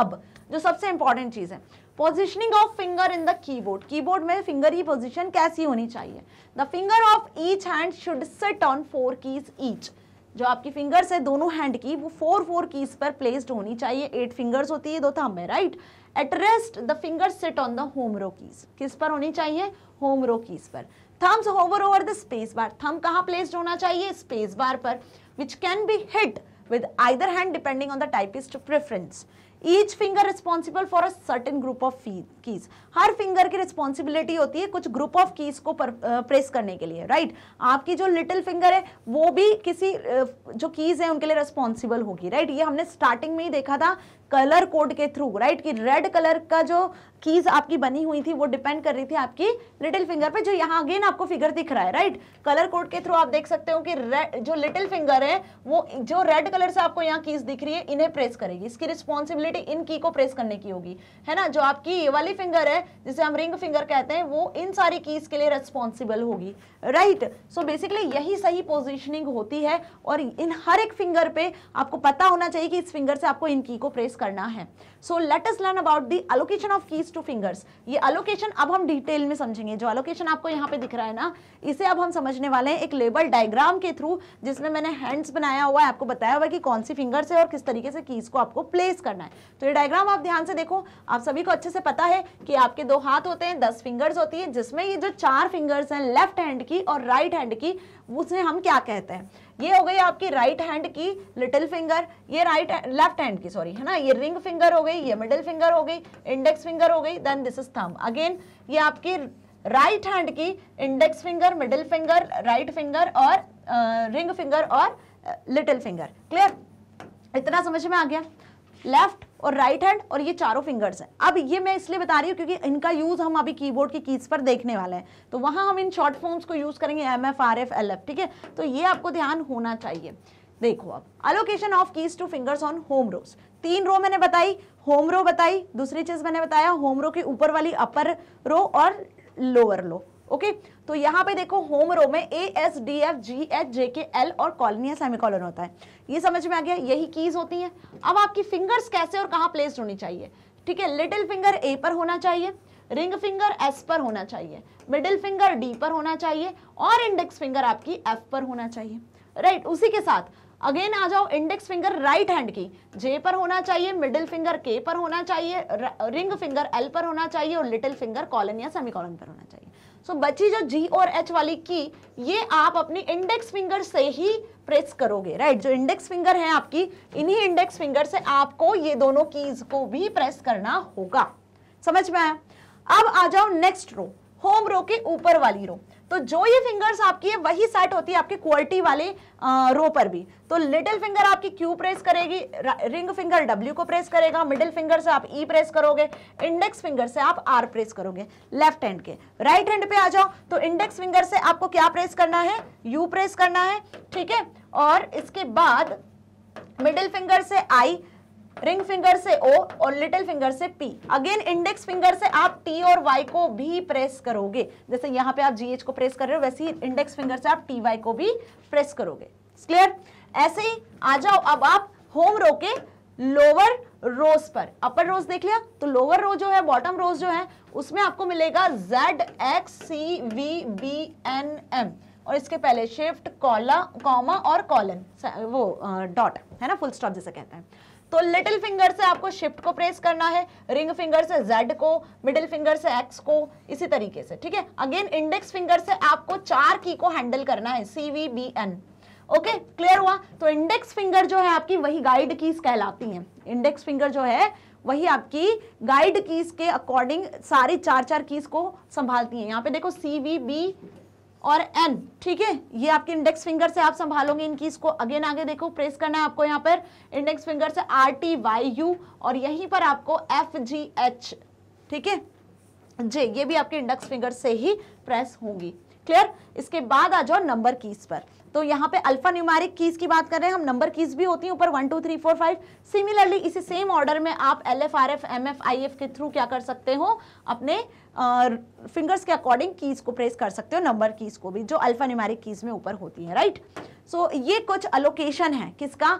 अब जो सबसे इंपॉर्टेंट चीज़ है positioning of finger in the keyboard keyboard में फिंगर की पोजिशन कैसी होनी चाहिए the finger of each hand should sit on four keys each जो आपकी फिंगर्स है दोनों हैंड की वो फोर फोर कीज पर प्लेस्ड होनी चाहिए एट फिंगर्स होती है दो थम है right at rest the finger sit on the home row keys किस पर होनी चाहिए होम रो कीज पर Thums hover over the space bar thumb कहाँ प्लेस्ड होना चाहिए स्पेस बार पर which can be hit with either hand depending on the typist preference each finger responsible for a certain group of keys हर finger की responsibility होती है कुछ group of keys को पर, प्रेस करने के लिए राइट right? आपकी जो लिटिल फिंगर है वो भी किसी जो कीज है उनके लिए रिस्पॉन्सिबल होगी राइट right? ये हमने स्टार्टिंग में ही देखा था कलर कोड के थ्रू राइट right? कि रेड कलर का जो कीज आपकी बनी हुई थी वो डिपेंड कर रही थी आपकी लिटिल फिंगर पे जो यहाँ अगेन आपको फिगर दिख रहा है राइट कलर कोड के थ्रू आप देख सकते हो कि जो लिटिल फिंगर है वो जो रेड कलर से आपको यहाँ कीज दिख रही है इन्हें प्रेस करेगी इसकी रिस्पॉन्सिबिलिटी इन की को प्रेस करने की होगी है ना जो आपकी ये वाली फिंगर है जिसे हम रिंग फिंगर कहते हैं वो इन सारी कीज के लिए रेस्पॉन्सिबल होगी राइट सो बेसिकली यही सही पोजिशनिंग होती है और इन हर एक फिंगर पे आपको पता होना चाहिए कि इस फिंगर से आपको इन की को प्रेस करना है so let us learn about the allocation of keys to fingers ये अलोकेशन अब हम डिटेल में समझेंगे जो अलोकेशन आपको यहाँ पे दिख रहा है ना इसे अब हम समझने वाले हैं एक लेबल डायग्राम के थ्रू जिसमें मैंने हैंड्स बनाया हुआ है आपको बताया हुआ है कि कौन सी फिंगर्स है और किस तरीके से कीज को आपको प्लेस करना है तो ये डायग्राम आप ध्यान से देखो आप सभी को अच्छे से पता है कि आपके दो हाथ होते हैं दस फिंगर्स होती है जिसमें ये जो चार फिंगर्स हैं लेफ्ट हैंड की और राइट हैंड की उसे हम क्या कहते हैं ये हो गई आपकी राइट हैंड की लिटिल फिंगर ये राइट लेफ्ट हैंड की सॉरी है ना ये रिंग फिंगर हो गई ये मिडिल फिंगर हो गई इंडेक्स फिंगर हो गई then this is thumb again ये आपकी राइट हैंड की index finger middle finger right finger और रिंग फिंगर और लिटिल फिंगर क्लियर इतना समझ में आ गया लेफ्ट और राइट हैंड और ये चारों फिंगर्स हैं अब ये मैं इसलिए बता रही हूँ क्योंकि इनका यूज़ हम अभी कीबोर्ड की कीज पर देखने वाले हैं तो वहां हम इन शॉर्ट फॉर्म्स को यूज़ करेंगे M F R F L F ठीक है तो ये आपको ध्यान होना चाहिए देखो अब allocation of keys to fingers on home rows तीन रो मैंने बताई होम रो बताई दूसरी चीज़ मैंने बताया होम रो के ऊपर वाली अपर रो और लोअर लो ओके तो यहाँ पे देखो होम रो में A S D F G H J K L और कॉलोनिया सेमिकॉलन होता है ये समझ में आ गया यही कीज होती हैं अब आपकी फिंगर्स कैसे और कहाँ प्लेस होनी चाहिए ठीक है लिटिल फिंगर ए पर होना चाहिए रिंग फिंगर एस पर होना चाहिए मिडिल फिंगर डी पर होना चाहिए और इंडेक्स फिंगर आपकी एफ पर होना चाहिए राइट right, उसी के साथ अगेन आ जाओ इंडेक्स फिंगर राइट हैंड की जे पर होना चाहिए मिडिल फिंगर के पर होना चाहिए रिंग फिंगर एल पर होना चाहिए और लिटिल फिंगर कॉलन या सेमी कॉलन पर होना चाहिए सो so, बची जो जी और एच वाली की ये आप अपनी इंडेक्स फिंगर से ही प्रेस करोगे राइट जो इंडेक्स फिंगर है आपकी इन्हीं इंडेक्स फिंगर से आपको ये दोनों कीज को भी प्रेस करना होगा समझ में आया अब आ जाओ नेक्स्ट रो होम रो के ऊपर वाली रो तो जो ये फिंगर्स आपकी है वही सेट होती है आपके क्वालिटी वाले रो पर भी तो लिटिल फिंगर आपकी क्यू प्रेस करेगी रिंग फिंगर डब्ल्यू को प्रेस करेगा मिडिल फिंगर से आप ई e प्रेस करोगे इंडेक्स फिंगर से आप आर प्रेस करोगे लेफ्ट हैंड के राइट हैंड पे आ जाओ तो इंडेक्स फिंगर से आपको क्या प्रेस करना है यू प्रेस करना है ठीक है और इसके बाद मिडिल फिंगर से आई रिंग फिंगर से ओ और लिटिल फिंगर से पी अगेन इंडेक्स फिंगर से आप टी और वाई को भी प्रेस करोगे जैसे यहां पे आप जी एच को प्रेस कर रहे हो वैसे ही इंडेक्स फिंगर से आप टी वाई को भी प्रेस करोगे क्लियर ऐसे ही आ जाओ अब आप होम रो के लोअर रोज पर अपर रोज देख लिया तो लोअर रो जो है बॉटम रोज जो है उसमें आपको मिलेगा Z X C V B N M और इसके पहले शिफ्ट कॉला कॉमा और कॉलन वो डॉट है ना फुल स्टॉप जैसे कहते हैं तो लिटिल फिंगर से आपको शिफ्ट को प्रेस करना है रिंग फिंगर से जेड को मिडिल फिंगर से एक्स को इसी तरीके से ठीक है अगेन इंडेक्स फिंगर से आपको चार की को हैंडल करना है C V B N okay clear हुआ तो इंडेक्स फिंगर जो है आपकी वही गाइड कीज कहलाती है इंडेक्स फिंगर जो है वही आपकी गाइड कीज के अकॉर्डिंग सारी चार चार कीज को संभालती है यहाँ पे देखो सी वी बी और एन ठीक है ये आपके इंडेक्स फिंगर से आप संभालोगे इनकी इसको अगेन आगे देखो प्रेस करना है आपको यहाँ पर इंडेक्स फिंगर से आर टी वाई यू और यहीं पर आपको एफ जी एच ठीक है जे ये भी आपके इंडेक्स फिंगर से ही प्रेस होंगी क्लियर इसके बाद आ जाओ नंबर कीज पर तो यहाँ पे अल्फा न्यूमेरिक कीज की बात कर रहे हैं हम नंबर कीज भी होती है ऊपर one two three four five similarly इसी सेम ऑर्डर में आप L F R F M F I F के थ्रू क्या कर सकते हो अपने फिंगर्स के अकॉर्डिंग कीज को प्रेस कर सकते हो नंबर कीज को भी जो अल्फा न्यूमेरिक कीज में ऊपर होती है राइट सो so, ये कुछ अलोकेशन है किसका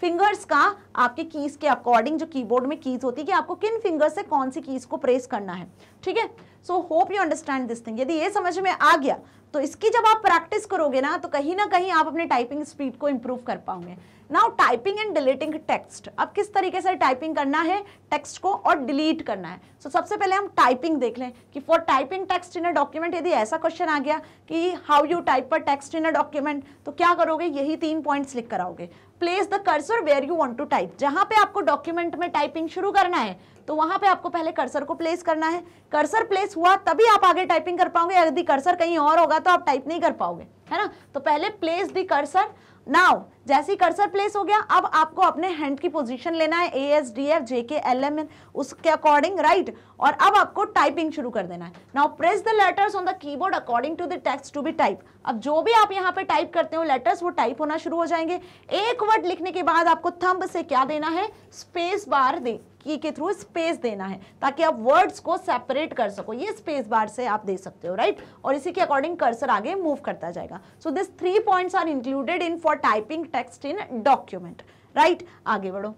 फिंगर्स का आपके कीज के अकॉर्डिंग जो कीबोर्ड में कीज होती है कि आपको किन फिंगर से कौन सी कीज को प्रेस करना है ठीक है so hope you understand this thing यदि ये समझ में आ गया तो इसकी जब आप प्रैक्टिस करोगे ना तो कहीं ना कहीं आप अपने टाइपिंग स्पीड को इम्प्रूव कर पाओगे now typing and deleting text अब किस तरीके से टाइपिंग करना है टेक्स्ट को और डिलीट करना है सो so, सबसे पहले हम टाइपिंग देख लें कि for typing text in a document यदि ऐसा क्वेश्चन आ गया कि हाउ यू टाइप पर टेक्स्ट इन अ डॉक्यूमेंट तो क्या करोगे यही तीन पॉइंट्स लिख कराओगे place the cursor where you want to type type जहां पे आपको डॉक्यूमेंट में टाइपिंग शुरू करना है तो वहां पे आपको पहले कर्सर को प्लेस करना है कर्सर प्लेस हुआ तभी आप आगे टाइपिंग कर पाओगे यदि कर्सर कहीं और होगा तो आप टाइप नहीं कर पाओगे है ना तो पहले प्लेस दी कर्सर नाउ जैसी कर्सर प्लेस हो गया अब आपको अपने हैंड की पोजीशन लेना है A S D F J K L M N उसके अकॉर्डिंग राइट और अब आपको टाइपिंग शुरू कर देना है now press the letters on the keyboard according to the text to be type अब जो भी आप यहां पे टाइप करते हो लेटर्स वो टाइप होना शुरू हो जाएंगे एक वर्ड लिखने के बाद आपको थम्ब से क्या देना है स्पेस बार दे की के थ्रू स्पेस देना है ताकि आप वर्ड्स को सेपरेट कर सको ये स्पेस बार से आप दे सकते हो राइट और इसी के अकॉर्डिंग कर्सर आगे मूव करता जाएगा so this three points are included in for typing text in document right आगे बढ़ो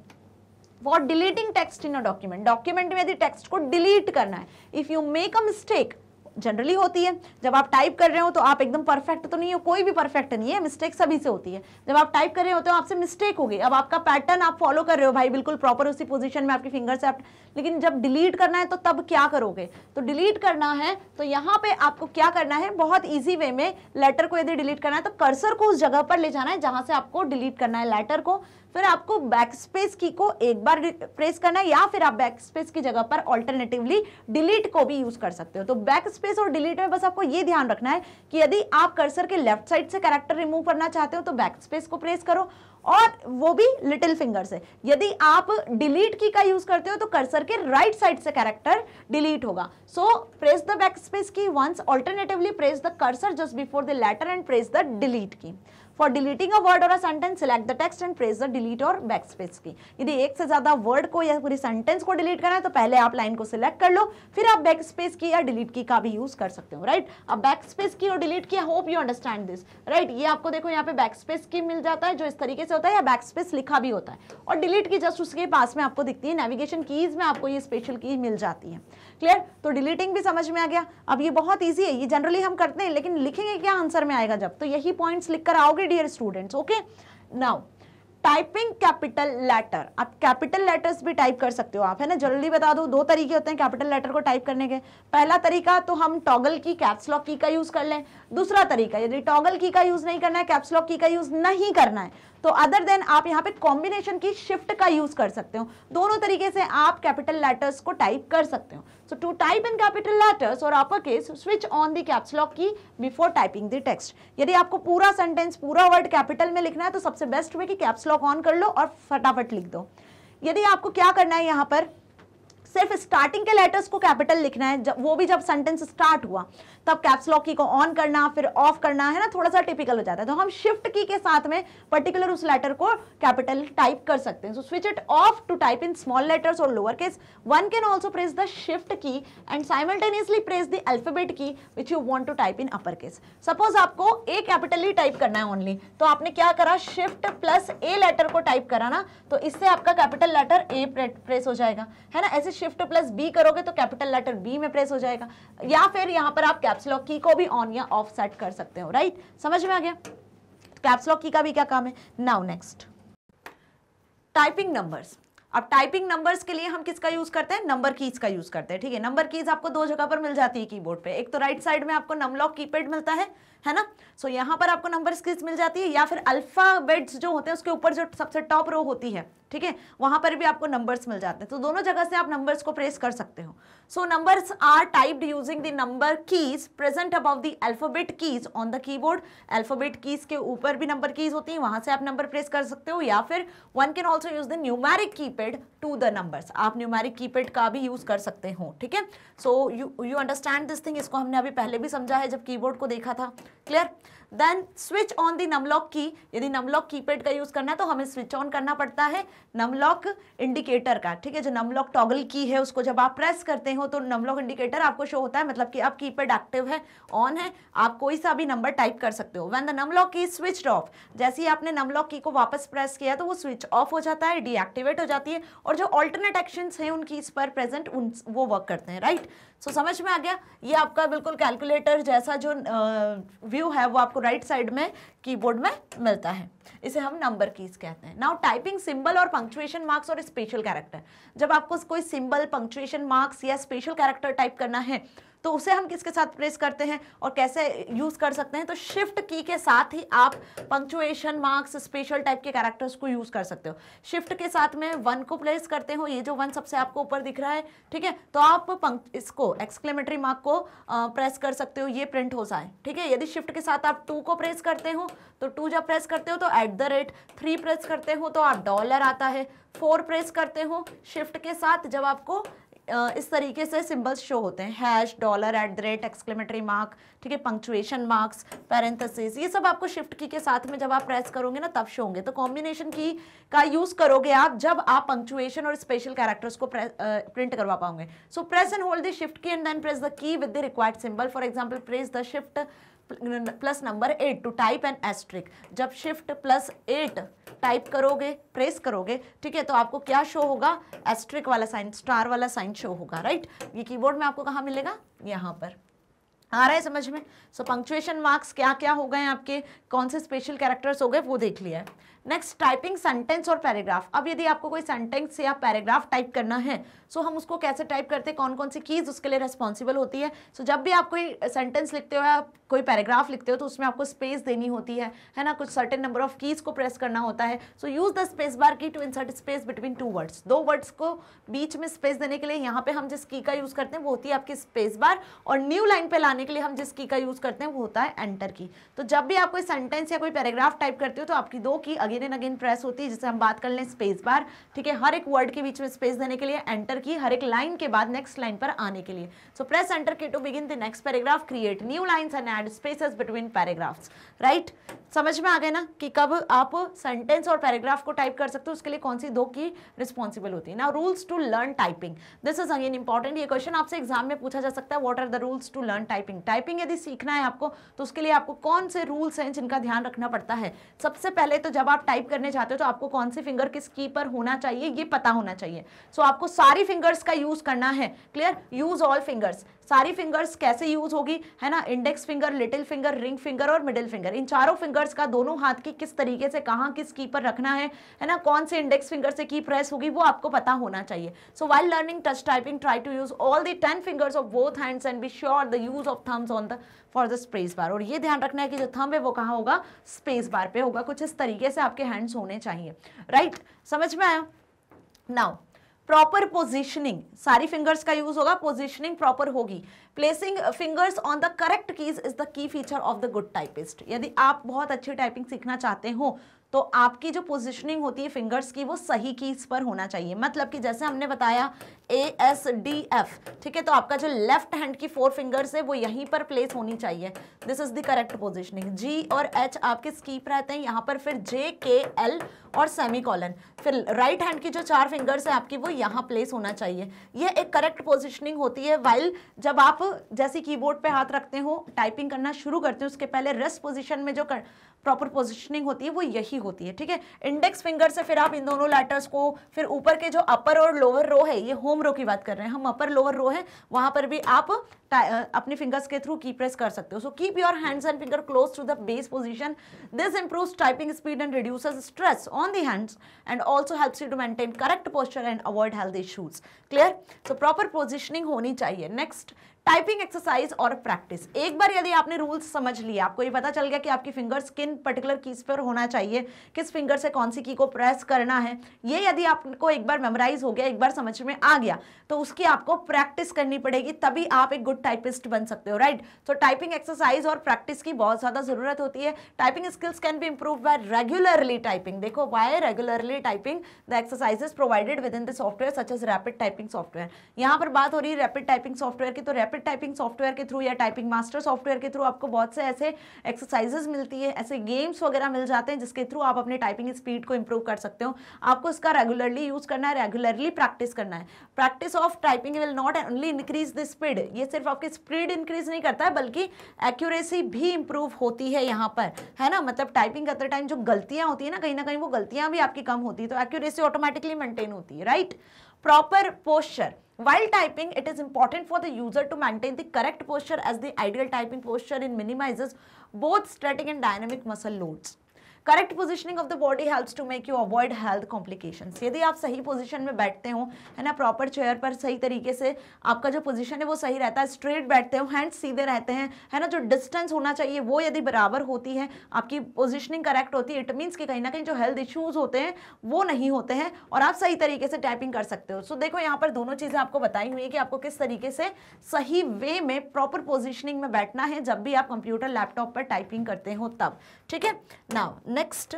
for deleting text in a document document में यदि टेक्स्ट को डिलीट करना है if you make a mistake generally होती है जब आप टाइप कर रहे हो तो आप एकदम परफेक्ट तो नहीं हो कोई भी परफेक्ट नहीं है मिस्टेक सभी से होती है जब आप टाइप कर रहे होते हो आपसे मिस्टेक हो गई अब आपका पैटर्न आप फॉलो कर रहे हो भाई बिल्कुल प्रॉपर उसी पोजिशन में आपकी फिंगर से आप लेकिन जब डिलीट करना है तो तब क्या करोगे तो डिलीट करना है तो यहाँ पे आपको क्या करना है बहुत ईजी वे में लेटर को यदि डिलीट करना है तो कर्सर को उस जगह पर ले जाना है जहाँ से आपको डिलीट करना है लेटर को फिर आपको बैक स्पेस की को एक बार प्रेस करना है या फिर आप बैक स्पेस की जगह पर ऑल्टरनेटिवली डिलीट को भी यूज कर सकते हो तो बैक स्पेस और डिलीट में बस आपको ये ध्यान रखना है कि यदि आप कर्सर के लेफ्ट साइड से कैरेक्टर रिमूव करना चाहते हो तो बैक स्पेस को प्रेस करो और वो भी लिटिल फिंगर से यदि आप डिलीट की का यूज करते हो तो कर्सर के राइट right साइड से कैरेक्टर डिलीट होगा so press the back space key once alternatively press the cursor just before the letter and press the delete key for deleting a word और a sentence select the text and press the delete और back space key यदि एक से ज्यादा word को या पूरी sentence को डिलीट करना है तो पहले आप लाइन को सिलेक्ट कर लो फिर आप बैक स्पेस की या डिलीट की का भी यूज कर सकते हो राइट अब बैक स्पेस की और delete key hope you understand this right ये आपको देखो यहाँ पे बैक स्पेस की मिल जाता है जो इस तरीके से होता है या बैक स्पेस लिखा भी होता है और डिलीट की जस्ट उसके पास में आपको दिखती है नेविगेशन कीज में आपको ये स्पेशल की मिल जाती है क्लियर तो डिलीटिंग भी समझ में आ गया अब ये बहुत ईजी है ये जनरली हम करते हैं लेकिन लिखेंगे क्या आंसर में आएगा जब तो यही पॉइंट्स लिखकर आओगे me dear students okay now typing capital letter आप कैपिटल लेटर्स भी टाइप कर सकते हो आप है ना जल्दी बता दो दो तरीके होते हैं कैपिटल लेटर को टाइप करने के पहला तरीका तो हम टॉगल की कैप्सलॉक की का यूज़ कर लें दूसरा तरीका यदि टॉगल की का यूज़ नहीं करना है कैप्सलॉक की का यूज़ नहीं करना है तो अदर देन आप यहाँ पे कॉम्बिनेशन की शिफ्ट का यूज कर सकते हो दोनों तरीके से आप कैपिटल लेटर्स को टाइप कर सकते हो so to type in capital letters और upper case switch on the caps lock key before typing the text यदि आपको पूरा सेंटेंस पूरा वर्ड कैपिटल में लिखना है तो सबसे बेस्ट हुए कि कैप्सलॉक ऑन कर लो और फटाफट लिख दो यदि आपको क्या करना है यहाँ पर सिर्फ स्टार्टिंग के लेटर्स को कैपिटल लिखना है जब वो भी जब सेंटेंस स्टार्ट हुआ तब कैप्स लॉक की को ऑन करना फिर ऑफ करना है ना थोड़ा सा टिपिकल हो जाता है तो हम शिफ्ट की के साथ में पर्टिकुलर उस लेटर को कैपिटल टाइप कर सकते हैं so switch it off to type in small letters और lower case one can also press the shift key and simultaneously press the alphabet key which you want to type in upper case suppose आपको A capital he type करना है only तो आपने क्या करा shift plus A letter को type करा ना तो इससे आपका कैपिटल लेटर ए प्रेस हो जाएगा है ना ऐसे शिफ्ट प्लस बी करोगे तो कैपिटल लेटर बी में प्रेस हो जाएगा या फिर यहाँ पर आप कैप्स लॉक की को भी ऑन या ऑफ सेट कर सकते हो राइट समझ में आ गया कैप्स लॉक की का भी क्या काम है नाउ नेक्स्ट टाइपिंग नंबर्स अब टाइपिंग नंबर्स के लिए हम किसका यूज करते हैं नंबर कीज का यूज करते हैं ठीक है नंबर कीज आपको दो जगह पर मिल जाती है कीबोर्ड पे एक तो राइट साइड में आपको नमलॉक कीपैड मिलता है है ना सो so, यहाँ पर आपको नंबर स्किल्स मिल जाती है या फिर अल्फ़ाबेट्स जो होते हैं उसके ऊपर जो सबसे टॉप रो होती है ठीक है वहाँ पर भी आपको नंबर्स मिल जाते हैं तो दोनों जगह से आप नंबर्स को प्रेस कर सकते हो so numbers are typed using the number keys present about the alphabet keys on the keyboard alphabet keys के ऊपर भी नंबर कीज होती है वहाँ से आप नंबर प्रेस कर सकते हो या फिर one can also use the numeric keypad to the numbers आप न्यूमेरिक कीपैड का भी यूज़ कर सकते हो ठीक है so you you understand this thing इसको हमने अभी पहले भी समझा है जब कीबोर्ड को देखा था clear then switch on the num lock key यदि नमलॉक कीपैड का यूज़ करना है तो हमें स्विच ऑन करना पड़ता है नमलॉक इंडिकेटर का ठीक है जो नमलॉक टॉगल की है उसको जब आप प्रेस करते हो तो नमलॉक इंडिकेटर आपको शो होता है मतलब कि की कीपैड एक्टिव है ऑन है आप कोई सा भी नंबर टाइप कर सकते हो when the num lock key switch off जैसे ही आपने नमलॉक की को वापस प्रेस किया तो वो स्विच ऑफ हो जाता है डीएक्टिवेट हो जाती है और जो ऑल्टरनेट एक्शन है उनकी इस पर प्रेजेंट उन वो वर्क करते हैं राइट सो so, समझ में आ गया ये आपका बिल्कुल कैलकुलेटर जैसा जो व्यू है वो आपको राइट right साइड में कीबोर्ड में मिलता है इसे हम नंबर कीज कहते हैं नाउ टाइपिंग सिंबल और पंक्चुएशन मार्क्स और स्पेशल कैरेक्टर जब आपको कोई सिंबल पंक्चुएशन मार्क्स या स्पेशल कैरेक्टर टाइप करना है तो उसे हम किसके साथ प्रेस करते हैं और कैसे यूज़ कर सकते हैं तो शिफ्ट की के साथ ही आप पंक्चुएशन मार्क्स स्पेशल टाइप के कैरेक्टर्स को यूज़ कर सकते हो शिफ्ट के साथ में वन को प्लेस करते हो ये जो वन सबसे आपको ऊपर दिख रहा है ठीक है तो आप इसको एक्सक्लेमेटरी मार्क को प्रेस कर सकते हो ये प्रिंट हो जाए ठीक है यदि शिफ्ट के साथ आप टू को प्रेस करते हो तो टू जब प्रेस करते हो तो at the rate three press करते हो तो आप डॉलर आता है फोर प्रेस करते हो शिफ्ट के साथ जब आपको इस तरीके से सिंबल्स शो होते हैं hash dollar at the rate exclamatory mark ठीक है पंक्चुएशन मार्क्स पैरेंथसिस ये सब आपको शिफ्ट की के साथ में जब आप प्रेस करोगे ना तब शो होंगे तो कॉम्बिनेशन की का यूज़ करोगे आप जब आप पंक्चुएशन और स्पेशल कैरेक्टर्स को प्रिंट करवा पाओगे so press and hold the shift key and then press the key with the required symbol for example press the shift plus number eight to type an asterisk जब shift plus eight type करोगे press करोगे ठीक है तो आपको क्या show होगा asterisk वाला साइन स्टार वाला साइन शो होगा राइट ये कीबोर्ड में आपको कहाँ मिलेगा यहाँ पर आ रहा है समझ में सो पंक्चुएशन मार्क्स क्या क्या हो गए आपके कौन से स्पेशल कैरेक्टर्स हो गए वो देख लिया है नेक्स्ट टाइपिंग सेंटेंस और पैराग्राफ अब यदि आपको कोई सेंटेंस या पैराग्राफ टाइप करना है सो हम उसको कैसे टाइप करते हैं कौन कौन सी कीज़ उसके लिए रेस्पॉन्सिबल होती है सो जब भी आप कोई सेंटेंस लिखते हो या कोई पैराग्राफ लिखते हो तो उसमें आपको स्पेस देनी होती है है ना कुछ सर्टेन नंबर ऑफ कीज़ को प्रेस करना होता है so use the space bar key to insert space between two words दो वर्ड्स को बीच में स्पेस देने के लिए यहाँ पे हम जिस की का यूज़ करते हैं वो होती है आपकी स्पेस बार और न्यू लाइन पे लाने के लिए हम जिस की का यूज़ करते हैं वो होता है एंटर की तो जब भी आप कोई सेंटेंस या कोई पैराग्राफ टाइप करते हो तो आपकी दो की अगेन एंड अगेन प्रेस होती है जिससे हम बात कर लें स्पेस बार ठीक है हर एक वर्ड के बीच में स्पेस देने के लिए एंटर की हर एक लाइन के बाद नेक्स्ट लाइन पर आने के लिए so press enter key to begin the next paragraph create new lines and add spaces between paragraphs right समझ में आ गए ना कि कब आप सेंटेंस और पैराग्राफ को टाइप कर सकते हो उसके लिए कौन सी दो की रिस्पॉन्सिबल होती है ना rules to learn typing this is again important ये क्वेश्चन आपसे एग्जाम में पूछा जा सकता है what are the rules to learn typing typing यदि सीखना है आपको तो उसके लिए आपको कौन से रूल्स हैं जिनका ध्यान रखना पड़ता है सबसे पहले तो जब आप टाइप करने चाहते हो तो आपको कौन सी फिंगर किस की पर होना चाहिए ये पता होना चाहिए सो so, आपको सारी सारी फिंगर्स का यूज करना है क्लियर यूज ऑल फिंगर्स सारी फिंगर्स कैसे यूज होगी है ना index finger little finger ring finger और मिडिल फिंगर इन चारों फिंगर्स का दोनों हाथ की किस तरीके से कहाँ किस की पर रखना है है ना कौन से इंडेक्स फिंगर से की प्रेस होगी वो आपको पता होना चाहिए so while learning touch typing try to use all the ten fingers of both hands and be sure the use of thumbs on the for the space bar और ये ध्यान रखना है कि जो थम है वो कहाँ होगा स्पेस बार पे होगा कुछ इस तरीके से आपके हैंड्स होने चाहिए राइट right? समझ में आया नाउ प्रॉपर पोजिशनिंग सारी फिंगर्स का यूज होगा पोजिशनिंग प्रॉपर होगी placing fingers on the correct keys is the key feature of the good typist यदि आप बहुत अच्छी टाइपिंग सीखना चाहते हो तो आपकी जो पोजिशनिंग होती है फिंगर्स की वो सही कीज पर होना चाहिए मतलब कि जैसे हमने बताया ए एस डी एफ ठीक है तो आपका जो लेफ्ट हैंड की फोर फिंगर्स है वो यहीं पर प्लेस होनी चाहिए this is the correct positioning G और एच आपके स्कीप रहते हैं यहाँ पर फिर जे के एल और सेमी कॉलन फिर राइट right हैंड की जो चार फिंगर्स है आपकी वो यहाँ प्लेस होना चाहिए ये एक करेक्ट पोजिशनिंग होती है वाइल जब आप जैसे कीबोर्ड पे हाथ रखते हो टाइपिंग करना शुरू करते हो उसके पहले रेस्ट पोजिशन में जो कर, प्रॉपर पोजिशनिंग होती है वो यही होती है ठीक है इंडेक्स फिंगर से फिर आप इन दोनों लेटर्स को फिर ऊपर के जो अपर और लोअर रो है ये होम रो की बात कर रहे हैं हम अपर लोअर रो है वहां पर भी आप अपने फिंगर्स के थ्रू की प्रेस कर सकते हो so keep your hands and finger close to the base position this improve typing speed and reduce stress on the hands and also helps you to maintain correct posture and avoid health issues clear so proper positioning होनी चाहिए next typing exercise और practice एक बार यदि आपने rules समझ लिया आपको ये पता चल गया कि आपकी फिंगर्स किन पर्टिकुलर कीज पर होना चाहिए किस फिंगर से कौन सी की को प्रेस करना है ये यदि आपको एक बार मेमोराइज हो गया एक बार समझ में आ गया तो उसकी आपको प्रैक्टिस करनी पड़ेगी तभी आप एक गुड टाइपिस्ट बन सकते हो राइट तो टाइपिंग एक्सरसाइज और प्रैक्टिस की बहुत ज़्यादा ज़रूरत होती है typing skills can be improve by regularly typing देखो by regularly typing the exercise provided within the software such as rapid typing software यहाँ पर बात हो रही है रैपिड टाइपिंग सॉफ्टवेयर की तो रैपिड रैपिड टाइपिंग सॉफ्टवेयर के थ्रू या टाइपिंग मास्टर सॉफ्टवेयर के थ्रू आपको बहुत से ऐसे एक्सरसाइजेज मिलती है ऐसे गेम्स वगैरह मिल जाते हैं जिसके थ्रू आप अपने टाइपिंग स्पीड को इंप्रूव कर सकते हो आपको इसका रेगुलरली यूज़ करना है रेगुलरली प्रैक्टिस करना है practice of typing will not only increase the speed ये सिर्फ आपकी स्पीड इंक्रीज नहीं करता है बल्कि एक्यूरेसी भी इंप्रूव होती है यहाँ पर है ना मतलब टाइपिंग करते टाइम जो गलतियां होती है ना कहीं ना कहीं वो गलतियां भी आपकी कम होती है तो एक्यूरेसी ऑटोमेटिकली मेंटेन होती है right proper posture While typing, it is important for the user to maintain the correct posture as the ideal typing posture in minimizes both static and dynamic muscle loads. Correct positioning of the body helps to make you avoid health complication यदि आप सही position में बैठते हो है ना proper chair पर सही तरीके से आपका जो पोजिशन है वो सही रहता है स्ट्रेट बैठते हो हैंड सीधे रहते हैं है ना जो डिस्टेंस होना चाहिए वो यदि बराबर होती है आपकी पोजिशनिंग करेक्ट होती है इट मीन्स कि कहीं ना कहीं जो हेल्थ इश्यूज़ होते हैं वो नहीं होते हैं और आप सही तरीके से टाइपिंग कर सकते हो सो देखो यहाँ पर दोनों चीज़ें आपको बताई हुई है कि आपको किस तरीके से सही वे में प्रॉपर पोजिशनिंग में बैठना है जब भी आप कंप्यूटर लैपटॉप पर टाइपिंग करते हो तब ठीक है now next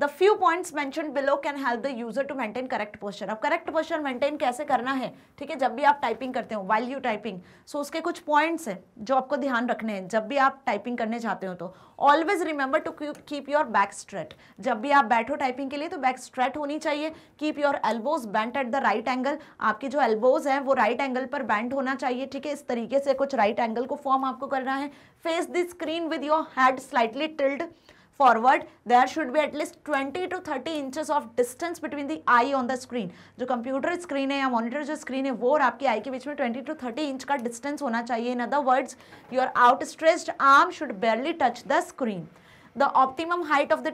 the few points mention below can help the user to maintain correct posture अब करेक्ट पोस्चर मेंटेन कैसे करना है ठीक है जब भी आप टाइपिंग करते हो वाइल यू टाइपिंग सो उसके कुछ पॉइंट्स हैं जो आपको ध्यान रखने हैं जब भी आप टाइपिंग करने जाते हो तो always remember to keep your back straight जब भी आप बैठो टाइपिंग के लिए तो बैक स्ट्रेट होनी चाहिए keep your elbows bent at the right angle आपकी जो एल्बोज हैं वो राइट एंगल पर बैंड होना चाहिए ठीक है इस तरीके से कुछ राइट right एंगल को फॉर्म आपको करना है face the screen with your head slightly tilted forward there should be at least twenty to thirty inches of distance between the eye on the screen जो कंप्यूटर स्क्रीन है या monitor जो screen है वो और आपकी आई के बीच में ट्वेंटी टू थर्टी इंच का डिस्टेंस होना चाहिए in other words your outstretched arm should barely touch the screen The optimum height of the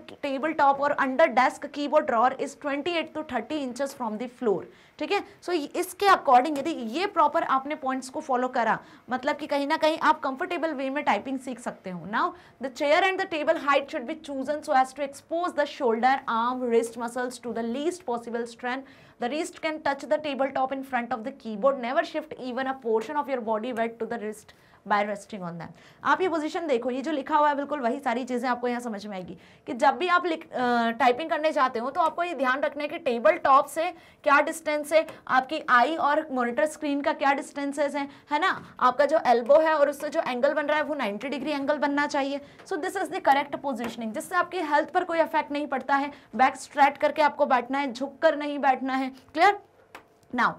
top और under desk keyboard drawer is 28 to 30 inches from the floor ठीक है सो इसके according यदि ये proper आपने points को follow करा मतलब कि कहीं ना कहीं आप कंफर्टेबल वे में टाइपिंग सीख सकते हो now the chair and the table height should be chosen so as to expose the shoulder arm wrist muscles to the least possible strength the wrist can touch the table top in front of the keyboard never shift even a portion of your body weight to the wrist by resting on them आप ये position देखो ये जो लिखा हुआ है बिल्कुल वही सारी चीज़ें आपको यहाँ समझ में आएगी कि जब भी आप लिख टाइपिंग करने जाते हो तो आपको ये ध्यान रखना है कि टेबल टॉप से क्या डिस्टेंस है आपकी आई और मोनिटर स्क्रीन का क्या डिस्टेंसेज है है ना आपका जो एल्बो है और उससे जो एंगल बन रहा है वो नाइन्टी डिग्री एंगल बनना चाहिए so this is the correct positioning जिससे आपकी हेल्थ पर कोई इफेक्ट नहीं पड़ता है बैक स्ट्रैट करके आपको बैठना है झुक कर नहीं बैठना है क्लियर नाउ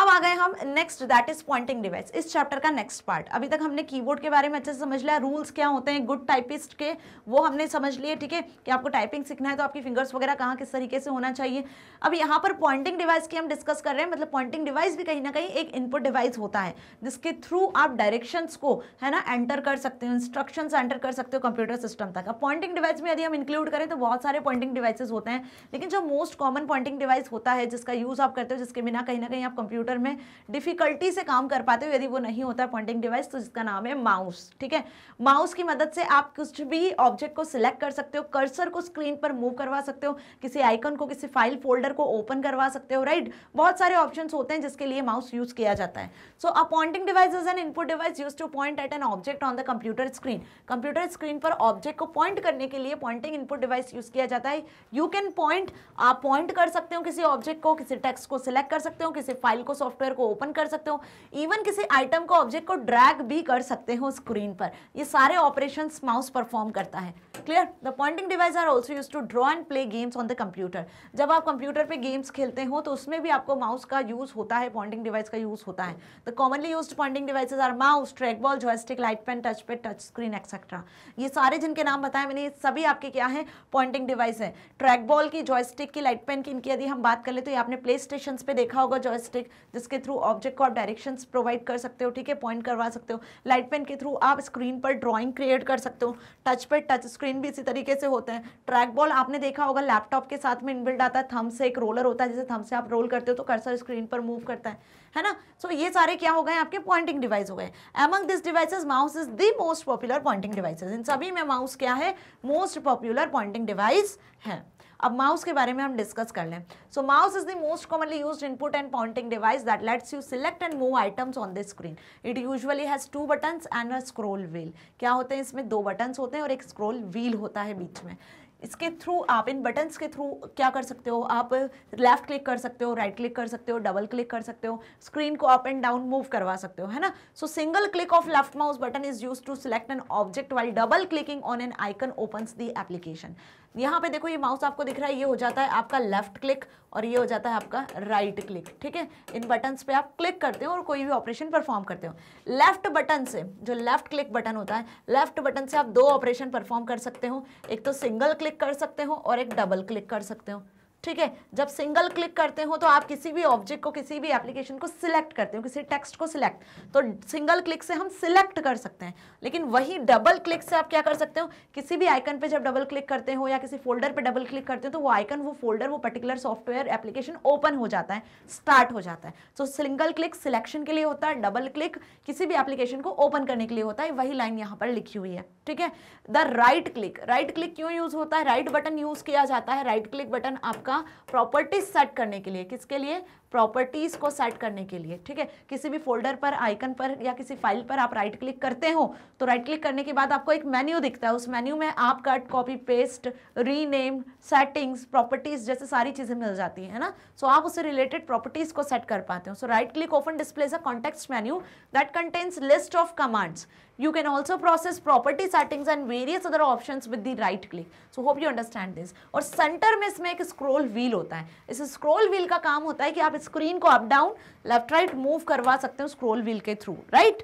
अब आ गए हम next that is pointing device इस चैप्टर का नेक्स्ट पार्ट अभी तक हमने कीबोर्ड के बारे में अच्छे से समझ लिया रूल्स क्या होते हैं गुड टाइपिस्ट के वो हमने समझ लिए ठीक है कि आपको टाइपिंग सीखना है तो आपकी फिंगर्स वगैरह कहाँ किस तरीके से होना चाहिए अब यहाँ पर पॉइंटिंग डिवाइस की हम डिस्कस कर रहे हैं मतलब पॉइंटिंग डिवाइस भी कहीं ना कहीं एक इनपुट डिवाइस होता है जिसके थ्रू आप डायरेक्शन को है ना एंटर कर सकते हो इंस्ट्रक्शन एंटर कर सकते हो कंप्यूटर सिस्टम तक अब पॉइंटिंग डिवाइस में यदि हम इंक्लूड करें तो बहुत सारे पॉइंटिंग डिवाइसेज होते हैं लेकिन जो मोस्ट कॉमन पॉइंटिंग डिवाइस होता है जिसका यूज़ आप करते हो जिसके बिना कहीं ना कहीं आप कंप्यूटर कंप्यूटर में डिफ़िकल्टी से काम कर पाते हो यदि वो नहीं होता है पॉइंटिंग डिवाइस तो जिसका नाम है माउस ठीक है माउस की मदद से आप कुछ भी ऑब्जेक्ट को सिलेक्ट कर सकते हो कर्सर को स्क्रीन पर मूव करवा सकते हो किसी आइकन को किसी फाइल फोल्डर को ओपन करवा सकते हो राइट बहुत सारे ऑप्शन होते हैं जिसके लिए माउस यूज़ किया जाता है so a pointing device is an input device use to point at an object on the computer screen computer screen पर ऑब्जेक्ट को पॉइंट करने के लिए पॉइंटिंग इनपुट डिवाइस यूज़ किया जाता है यू कैन पॉइंट आप पॉइंट कर सकते हो किसी ऑब्जेक्ट को किसी टेक्स्ट को सिलेक्ट कर सकते हो किसी फाइल को आपको सॉफ्टवेयर को ओपन कर सकते हो इवन किसी आइटम को ऑब्जेक्ट को ड्रैग भी कर सकते हो स्क्रीन पर ये सारे ऑपरेशन माउस परफॉर्म करता है clear the pointing device are also use to draw and play games on the computer जब आप कंप्यूटर पर गेम्स खेलते हो तो उसमें भी आपको माउस का यूज होता है पॉइंटिंग डिवाइस का यूज होता है the commonly use pointing devices are mouse track ball joystick light pen touch पे टच स्क्रीन एक्सेट्रा ये सारे जिनके नाम बताए मैंने सभी आपके क्या है पॉइंटिंग डिवाइस है ट्रैक बॉल की जॉयस्टिक की लाइट पेन की इनकी यदि हम बात कर ले तो ये आपने प्ले स्टेशन पे देखा होगा जॉयस्टिक जिसके थ्रू ऑब्जेक्ट को आप डायरेक्शन प्रोवाइड कर सकते हो ठीक है पॉइंट करवा सकते हो लाइट पेन के थ्रू आप स्क्रीन पर ड्राइंग क्रिएट कर सकते हो टच पर टच स्क्रीन भी इसी तरीके से होते हैं ट्रैक बॉल आपने देखा होगा लैपटॉप के साथ में इनबिल्ड आता है थम से एक रोलर होता है जैसे थम से आप रोल करते हो तो कर्सर स्क्रीन पर मूव करता है है ना सो so, ये सारे क्या हो गए आपके पॉइंटिंग डिवाइस हो गए among this device mouse is the most popular pointing device इन सभी में माउस क्या है मोस्ट पॉपुलर पॉइंटिंग डिवाइस है अब माउस के बारे में हम डिस्कस कर लें so mouse is the most commonly use input and pointing device that lets you select and move items on the screen it usually has two button and a scroll wheel क्या होते हैं इसमें दो buttons होते हैं और एक scroll wheel होता है बीच में इसके थ्रू आप इन बटन्स के थ्रू क्या कर सकते हो आप लेफ्ट क्लिक कर सकते हो राइट क्लिक कर सकते हो डबल क्लिक कर सकते हो स्क्रीन को अप एंड डाउन मूव करवा सकते हो है ना so single click of left mouse button is use to select an object while double clicking on an icon opens the application यहाँ पे देखो ये माउस आपको दिख रहा है ये हो जाता है आपका लेफ्ट क्लिक और ये हो जाता है आपका राइट right क्लिक ठीक है इन बटन्स पे आप क्लिक करते हो और कोई भी ऑपरेशन परफॉर्म करते हो लेफ्ट बटन से जो लेफ्ट क्लिक बटन होता है लेफ्ट बटन से आप दो ऑपरेशन परफॉर्म कर सकते हो एक तो सिंगल क्लिक कर सकते हो और एक डबल क्लिक कर सकते हो ठीक है जब सिंगल क्लिक करते हो तो आप किसी भी ऑब्जेक्ट को किसी भी एप्लीकेशन को सिलेक्ट करते हो किसी टेक्स्ट को सिलेक्ट तो सिंगल क्लिक से हम सिलेक्ट कर सकते हैं लेकिन वही डबल क्लिक से आप क्या कर सकते हो किसी भी आइकन पे जब डबल क्लिक करते हो या किसी फोल्डर पे डबल क्लिक करते हो तो वो आइकन वो फोल्डर वो पर्टिकुलर सॉफ्टवेयर एप्लीकेशन ओपन हो जाता है स्टार्ट हो जाता है सो सिंगल क्लिक सिलेक्शन के लिए होता है डबल क्लिक किसी भी एप्लीकेशन को ओपन करने के लिए होता है वही लाइन यहाँ पर लिखी हुई है ठीक है the right click right click क्यों यूज होता है राइट बटन यूज किया जाता है राइट क्लिक बटन आपका का प्रॉपर्टी सेट करने के लिए किसके लिए प्रॉपर्टीज़ को सेट करने के लिए ठीक है किसी भी फोल्डर पर आइकन पर या किसी फाइल पर आप राइट क्लिक करते हो तो राइट क्लिक करने के बाद आपको एक मेन्यू दिखता है उस मेन्यू में आप cut copy paste rename settings properties जैसे सारी चीज़ें मिल जाती है ना सो so, आप उससे रिलेटेड प्रॉपर्टीज़ को सेट कर पाते हो so right click open displays a context menu that contains list of commands you can also process property settings and various other options with the right click so hope you understand this और center में इसमें एक scroll wheel होता है इस scroll wheel का काम होता है कि आप स्क्रीन को up down left right move करवा सकते हो स्क्रोल व्हील के थ्रू राइट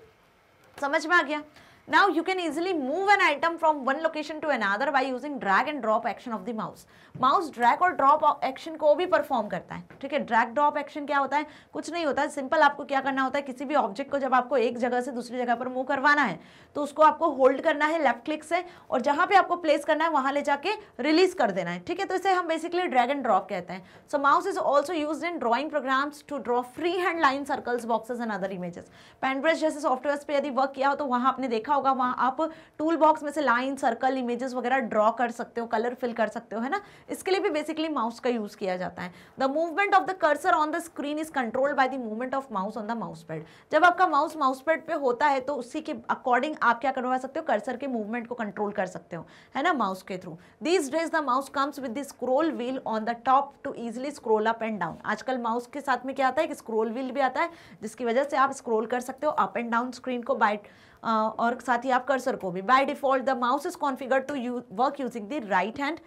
समझ में आ गया Now you can easily move an item from one location to another by using drag and drop action of the mouse. Mouse drag और drop action को भी perform करता है ठीक है drag drop action क्या होता है कुछ नहीं होता है सिंपल आपको क्या करना होता है किसी भी ऑब्जेक्ट को जब आपको एक जगह से दूसरी जगह पर मूव करवाना है तो उसको आपको होल्ड करना है लेफ्ट क्लिक से और जहां पर आपको प्लेस करना है वहां ले जाके रिलीज कर देना है ठीक है तो इसे हम बेसिकली ड्रैग एंड ड्रॉप कहते हैं so mouse is also use in drawing programs to draw free hand line circles boxes and other images paintbrush जैसे सॉफ्टवेयर पर यदि वर्क किया हो तो वहां आपने देखा होगा वहाँ आप टूल बॉक्स में से लाइन सर्कल इमेजेस वगैरह ड्रॉ कर सकते हो कलर फिल कर सकते हो है ना इसके लिए भी बेसिकली माउस का यूज़ किया जाता है the movement of the cursor on the screen is controlled by the movement of mouse on the mouse pad जब आपका माउस माउस पैड पे होता है तो उसी के अकॉर्डिंग आप क्या करवा सकते हो कर्सर के मूवमेंट को कंट्रोल कर सकते हो है ना माउस के through this days the mouse comes with the scroll wheel on the top to easily scroll up and down आजकल माउस के साथ में क्या आता है कि स्क्रोल व्हील भी आता है जिसकी वजह से आप स्क्रोल कर सकते हो अप एंड डाउन स्क्रीन को बाइट और साथ ही आप कर्सर को भी by default the mouse is configure to work using the right hand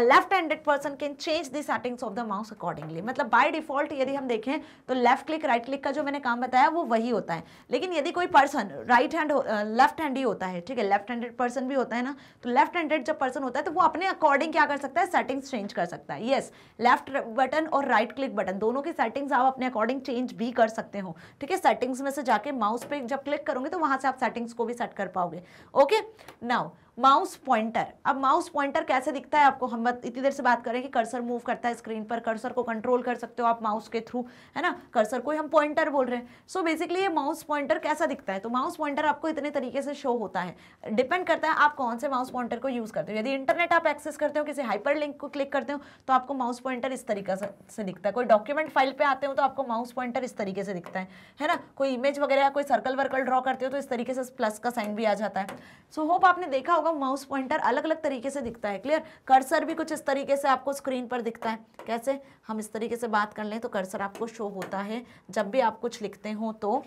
left handed person can change the settings of the mouse accordingly मतलब बाय डिफॉल्ट यदि हम देखें तो लेफ्ट क्लिक राइट क्लिक का जो मैंने काम बताया वो वही होता है लेकिन यदि कोई person right hand left hand ही होता है ठीक है लेफ्ट हैंडेड पर्सन भी होता है ना तो लेफ्ट हैंडेड जब पर्सन होता है तो वो अपने अकॉर्डिंग क्या कर सकता है सेटिंग्स चेंज कर सकता है येस लेफ्ट बटन और राइट right क्लिक बटन दोनों की सेटिंग्स आप अपने अकॉर्डिंग चेंज भी कर सकते हो ठीक है सेटिंग्स में से जाके माउस पे जब क्लिक करोगे तो वहाँ से आप सेटिंग्स को भी सेट कर पाओगे ओके नाउ माउस पॉइंटर अब माउस पॉइंटर कैसे दिखता है आपको हम इतनी देर से बात करें कि कर्सर मूव करता है स्क्रीन पर कर्सर को कंट्रोल कर सकते हो आप माउस के थ्रू है ना कर्सर को हम पॉइंटर बोल रहे हैं सो so बेसिकली ये माउस पॉइंटर कैसा दिखता है तो माउस पॉइंटर आपको इतने तरीके से शो होता है डिपेंड करता है आप कौन से माउस पॉइंटर को यूज़ करते हो यदि इंटरनेट आप एक्सेस करते हो किसी हाइपर लिंक को क्लिक करते हो तो आपको माउस पॉइंटर इस तरीके से दिखता है कोई डॉक्यूमेंट फाइल पर आते हो तो आपको माउस पॉइंटर इस तरीके से दिखता है है ना कोई इमेज वगैरह कोई सर्कल वर्कल ड्रॉ करते हो तो इस तरीके से प्लस का साइन भी आ जाता है सो होप आपने देखा होगा माउस पॉइंटर अलग अलग तरीके से दिखता है क्लियर कर्सर भी कुछ इस तरीके से आपको स्क्रीन पर दिखता है कैसे हम इस तरीके से बात कर लें तो कर्सर आपको शो होता है जब भी आप कुछ लिखते हो तो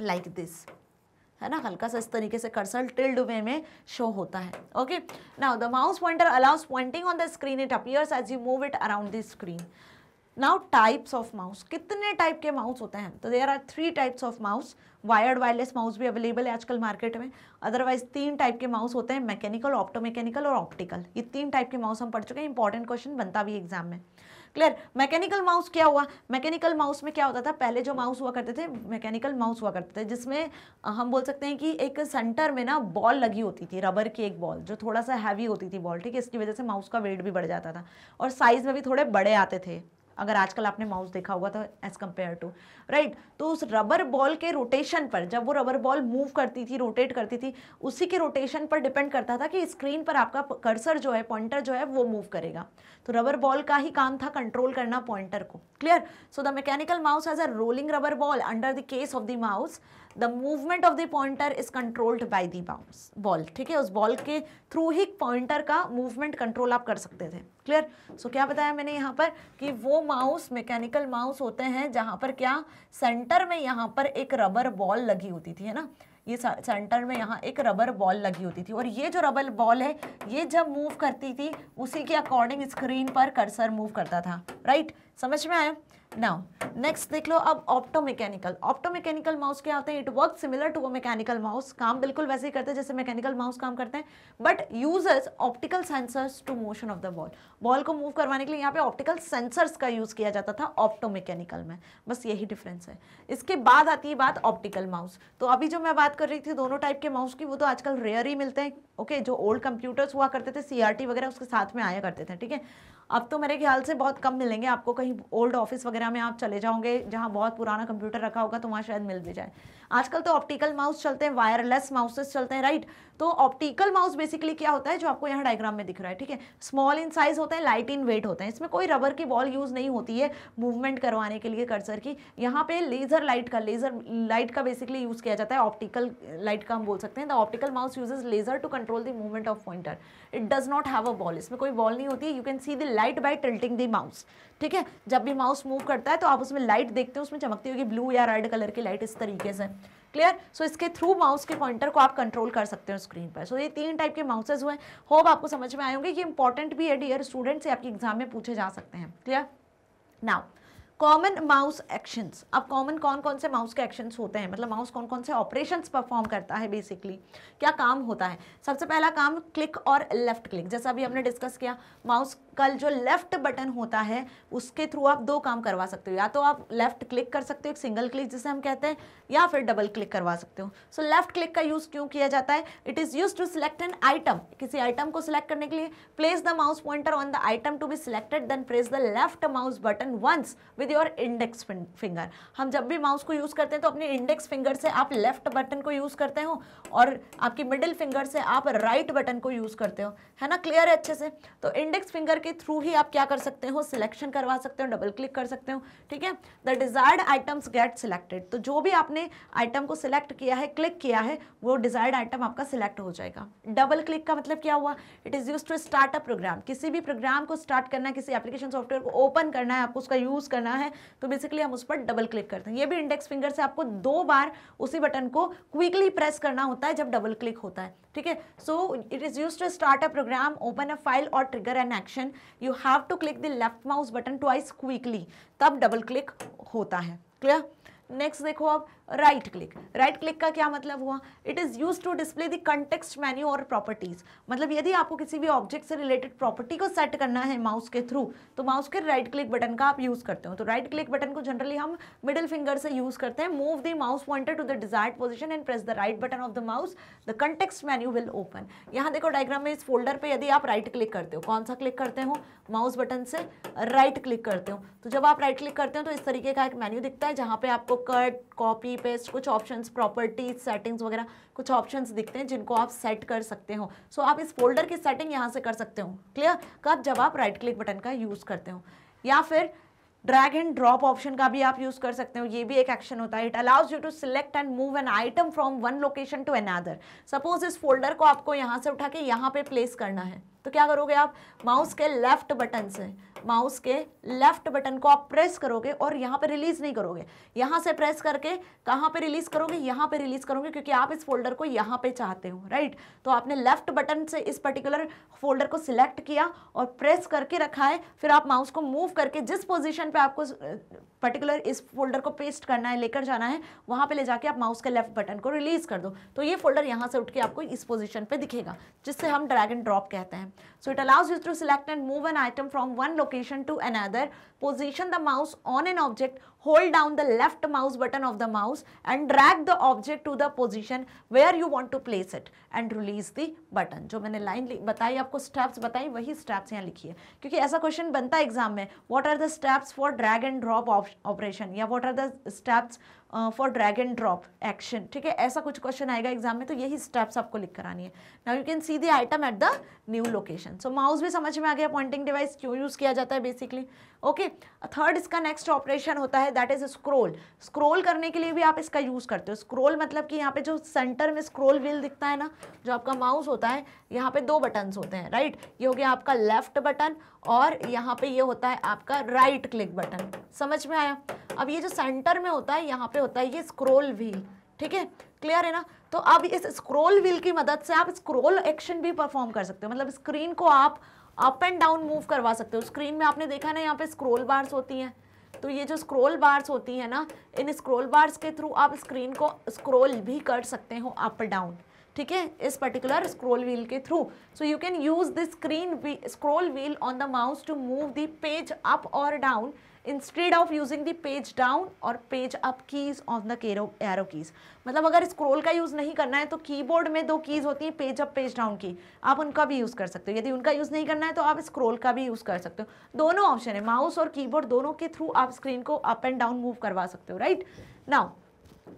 लाइक like दिस है ना हल्का सा इस तरीके से कर्सर टिल्ड वे में शो होता है okay now the mouse pointer allows pointing on the screen it appears as you move it around the screen now types of mouse कितने टाइप के माउस होते हैं तो there are three types of mouse wired wireless mouse भी available है आजकल market में otherwise तीन टाइप के माउस होते हैं मैकेनिकल ऑप्टो मैकेनिकल और ऑप्टिकल ये तीन टाइप के माउस हम पढ़ चुके हैं इंपॉर्टेंट क्वेश्चन बनता भी एग्जाम में क्लियर मैकेनिकल माउस क्या हुआ मैकेनिकल माउस में क्या होता था पहले जो माउस हुआ करते थे मैकेनिकल माउस हुआ करते थे जिसमें हम बोल सकते हैं कि एक सेंटर में ना बॉल लगी होती थी रबर की एक बॉल जो थोड़ा सा हैवी होती थी बॉल ठीक है इसकी वजह से माउस का वेट भी बढ़ जाता था और साइज़ में भी थोड़े बड़े आते थे अगर आजकल आपने माउस देखा होगा तो एज कम्पेयर टू राइट तो उस रबर बॉल के रोटेशन पर जब वो रबर बॉल मूव करती थी रोटेट करती थी उसी के रोटेशन पर डिपेंड करता था कि स्क्रीन पर आपका कर्सर जो है पॉइंटर जो है वो मूव करेगा तो रबर बॉल का ही काम था कंट्रोल करना पॉइंटर को clear so the mechanical mouse as a rolling rubber ball under the case of the mouse the movement of the pointer is controlled by the bounce ball ठीक है उस ball के through ही pointer का movement control आप कर सकते थे क्लियर सो so, क्या बताया मैंने यहाँ पर कि वो माउस मैकेनिकल माउस होते हैं जहाँ पर क्या सेंटर में यहाँ पर एक रबर बॉल लगी होती थी है ना ये सेंटर में यहाँ एक रबर बॉल लगी होती थी और ये जो रबर बॉल है ये जब मूव करती थी उसी के अकॉर्डिंग स्क्रीन पर कर्सर मूव करता था राइट समझ में आया नाउ नेक्स्ट देख लो अब opto mechanical opto mechanical mouse क्या होते हैं it work similar to a mechanical mouse काम बिल्कुल वैसे ही करते हैं जैसे मैकेनिकल माउस काम करते हैं बट यूजर्स optical sensors to motion of the ball ball को मूव करवाने के लिए यहाँ पे ऑप्टिकल सेंसर्स का यूज़ किया जाता था ऑप्टो मैकेनिकल में बस यही डिफरेंस है इसके बाद आती है बात ऑप्टिकल माउस तो अभी जो मैं बात कर रही थी दोनों टाइप के माउस की वो तो आजकल रेयर ही मिलते हैं ओके okay, जो ओल्ड कंप्यूटर्स हुआ करते थे सीआरटी वगैरह उसके साथ में आया करते थे ठीक है अब तो मेरे ख्याल से बहुत कम मिलेंगे आपको कहीं ओल्ड ऑफिस वगैरह में आप चले जाओगे जहाँ बहुत पुराना कंप्यूटर रखा होगा तो वहाँ शायद मिल भी जाए आजकल तो ऑप्टिकल माउस चलते हैं वायरलेस माउसेस चलते हैं राइट तो ऑप्टिकल माउस बेसिकली क्या होता है जो आपको यहाँ डायग्राम में दिख रहा है ठीक है स्मॉल इन साइज होता है लाइट इन वेट होते हैं इसमें कोई रबर की बॉल यूज नहीं होती है मूवमेंट करवाने के लिए कर्सर की यहाँ पे लेजर लाइट का लेजर लाइट का बेसिकली यूज किया जाता है ऑप्टिकल लाइट का हम बोल सकते हैं the optical mouse uses laser to control the movement of pointer it does not have a ball इसमें कोई बॉल नहीं होती you can see the light by tilting the mouse ठीक है जब भी माउस मूव करता है तो आप उसमें लाइट देखते हो उसमें चमकती होगी ब्लू या रेड कलर की लाइट इस तरीके से क्लियर सो so, इसके थ्रू माउस के पॉइंटर को आप कंट्रोल कर सकते हो स्क्रीन पर सो so, ये तीन टाइप के माउसेज हुए होप आपको समझ में आए होंगे ये इंपॉर्टेंट भी है डियर स्टूडेंट से आपके एग्जाम में पूछे जा सकते हैं clear now common mouse actions अब कॉमन कौन कौन से माउस के एक्शंस होते हैं मतलब माउस कौन कौन से ऑपरेशंस परफॉर्म करता है बेसिकली क्या काम होता है सबसे पहला काम क्लिक और लेफ्ट क्लिक जैसा अभी हमने डिस्कस किया माउस कल जो लेफ्ट बटन होता है उसके थ्रू आप दो काम करवा सकते हो या तो आप लेफ्ट क्लिक कर सकते हो एक सिंगल क्लिक जिसे हम कहते हैं या फिर डबल क्लिक करवा सकते हो सो लेफ्ट क्लिक का यूज़ क्यों किया जाता है it is use to select an item किसी आइटम को सिलेक्ट करने के लिए place the mouse pointer on the item to be selected then press the left mouse button once with your index finger हम जब भी माउस को use करते हैं तो अपने इंडेक्स फिंगर से आप लेफ्ट बटन को यूज़ करते हो और आपकी मिडिल फिंगर से आप राइट right बटन को यूज़ करते हो है ना क्लियर है अच्छे से तो इंडेक्स फिंगर के थ्रू ही आप क्या कर सकते हो सिलेक्शन करवा सकते हो डबल क्लिक कर सकते हो ठीक है the desired items get selected तो जो भी आपने आइटम को सिलेक्ट किया है क्लिक किया है वो डिजायर्ड आइटम आपका सिलेक्ट हो जाएगा डबल क्लिक का मतलब क्या हुआ it is use to start a program किसी भी प्रोग्राम को स्टार्ट करना है किसी एप्लीकेशन सॉफ्टवेयर को ओपन करना है आपको उसका यूज़ करना है तो बेसिकली हम उस पर डबल क्लिक करते हैं ये भी इंडेक्स फिंगर से आपको दो बार उसी बटन को क्विकली प्रेस करना होता है जब डबल क्लिक होता है ठीक है so it is use to start a program open a file और trigger an action you have to click the left mouse button twice quickly तब डबल क्लिक होता है क्लियर नेक्स्ट देखो अब राइट क्लिक राइट क्लिक का क्या मतलब हुआ it is use to display the context menu और प्रॉपर्टीज़ मतलब यदि आपको किसी भी ऑब्जेक्ट से रिलेटेड प्रॉपर्टी को सेट करना है माउस के थ्रू तो माउस के राइट क्लिक बटन का आप यूज़ करते हो तो राइट क्लिक बटन को जनरली हम मिडिल फिंगर से यूज़ करते हैं move the mouse pointer to the desired position and press the right button of the mouse the context menu will open यहाँ देखो डायग्राम में इस फोल्डर पर यदि आप राइट क्लिक करते हो कौन सा क्लिक करते हो माउस बटन से राइट क्लिक करते हो तो जब आप राइट क्लिक करते हो तो इस तरीके का एक मैन्यू दिखता है जहाँ पे आपको कट कॉपी पेस्ट कुछ ऑप्शंस प्रॉपर्टीज सेटिंग्स वगैरह कुछ ऑप्शंस दिखते हैं जिनको आप सेट कर सकते हो सो so, आप इस फोल्डर की सेटिंग यहाँ से कर सकते हो क्लियर कब तो जब आप राइट क्लिक बटन का यूज़ करते हो या फिर ड्रैग एंड ड्रॉप ऑप्शन का भी आप यूज़ कर सकते हो ये भी एक एक्शन होता है it allows you to select and move an item from one location to another suppose इस फोल्डर को आपको यहाँ से उठा के यहाँ पे प्लेस करना है तो क्या करोगे आप माउस के लेफ्ट बटन से माउस के लेफ्ट बटन को आप प्रेस करोगे और यहाँ पे रिलीज नहीं करोगे यहाँ से प्रेस करके कहाँ पे रिलीज करोगे यहाँ पे रिलीज करोगे क्योंकि आप इस फोल्डर को यहाँ पे चाहते हो राइट तो आपने लेफ्ट बटन से इस पर्टिकुलर फोल्डर को सिलेक्ट किया और प्रेस करके रखा है फिर आप माउस को मूव करके जिस पोजिशन पर आपको पर्टिकुलर इस फोल्डर को पेस्ट करना है लेकर जाना है वहाँ पे ले जाके आप माउस के लेफ्ट बटन को रिलीज़ कर दो तो ये फोल्डर यहाँ से उठ के आपको इस पोजीशन पे दिखेगा जिससे हम ड्रैग एंड ड्रॉप कहते हैं so it allows you to select and move an item from one location to another position the mouse on an object hold down the left mouse button of the mouse and drag the object to the position where you want to place it and release the button जो मैंने line बताई आपको steps बताई वही steps यहाँ लिखी है क्योंकि ऐसा क्वेश्चन बनता है एग्जाम में what are the steps for drag and drop operation yeah what are the steps for drag and drop action ठीक है ऐसा कुछ क्वेश्चन आएगा एग्जाम में तो यही स्टेप्स आपको लिख करानी है now you can see the item at the new location so mouse भी समझ में आ गया पॉइंटिंग डिवाइस क्यों यूज़ किया जाता है बेसिकली ओके थर्ड इसका नेक्स्ट ऑपरेशन होता है दैट इज स्क्रोल स्क्रोल करने के लिए भी आप इसका यूज़ करते हो स्क्रोल मतलब कि यहाँ पे जो सेंटर में स्क्रोल व्हील दिखता है ना जो आपका माउस होता है यहाँ पे दो बटन्स होते हैं राइट ये हो गया आपका लेफ्ट बटन और यहाँ पे ये होता है आपका राइट क्लिक बटन समझ में आया अब ये जो सेंटर में होता है यहाँ पे होता है ये स्क्रोल व्हील ठीक है क्लियर है ना तो अब इस स्क्रोल व्हील की मदद से आप स्क्रोल एक्शन भी परफॉर्म कर सकते हो मतलब स्क्रीन को आप अप एंड डाउन मूव करवा सकते हो स्क्रीन में आपने देखा ना यहाँ पे स्क्रोल बार्स होती हैं तो ये जो स्क्रोल बार्स होती है ना इन स्क्रोल बार्स के थ्रू आप स्क्रीन को स्क्रोल भी कर सकते हो अप डाउन ठीक है इस पर्टिकुलर स्क्रोल व्हील के through so you can use the screen scroll wheel on the mouse to move the page up और down instead of using the page down और page up keys on the केरो arrow keys मतलब अगर scroll का use नहीं करना है तो कीबोर्ड में दो कीज़ होती है पेज अप पेज डाउन की आप उनका भी यूज़ कर सकते हो यदि उनका यूज़ नहीं करना है तो आप स्क्रोल का भी यूज़ कर सकते हो दोनों ऑप्शन है माउस और कीबोर्ड दोनों के थ्रू आप स्क्रीन को अप एंड डाउन मूव करवा सकते हो right now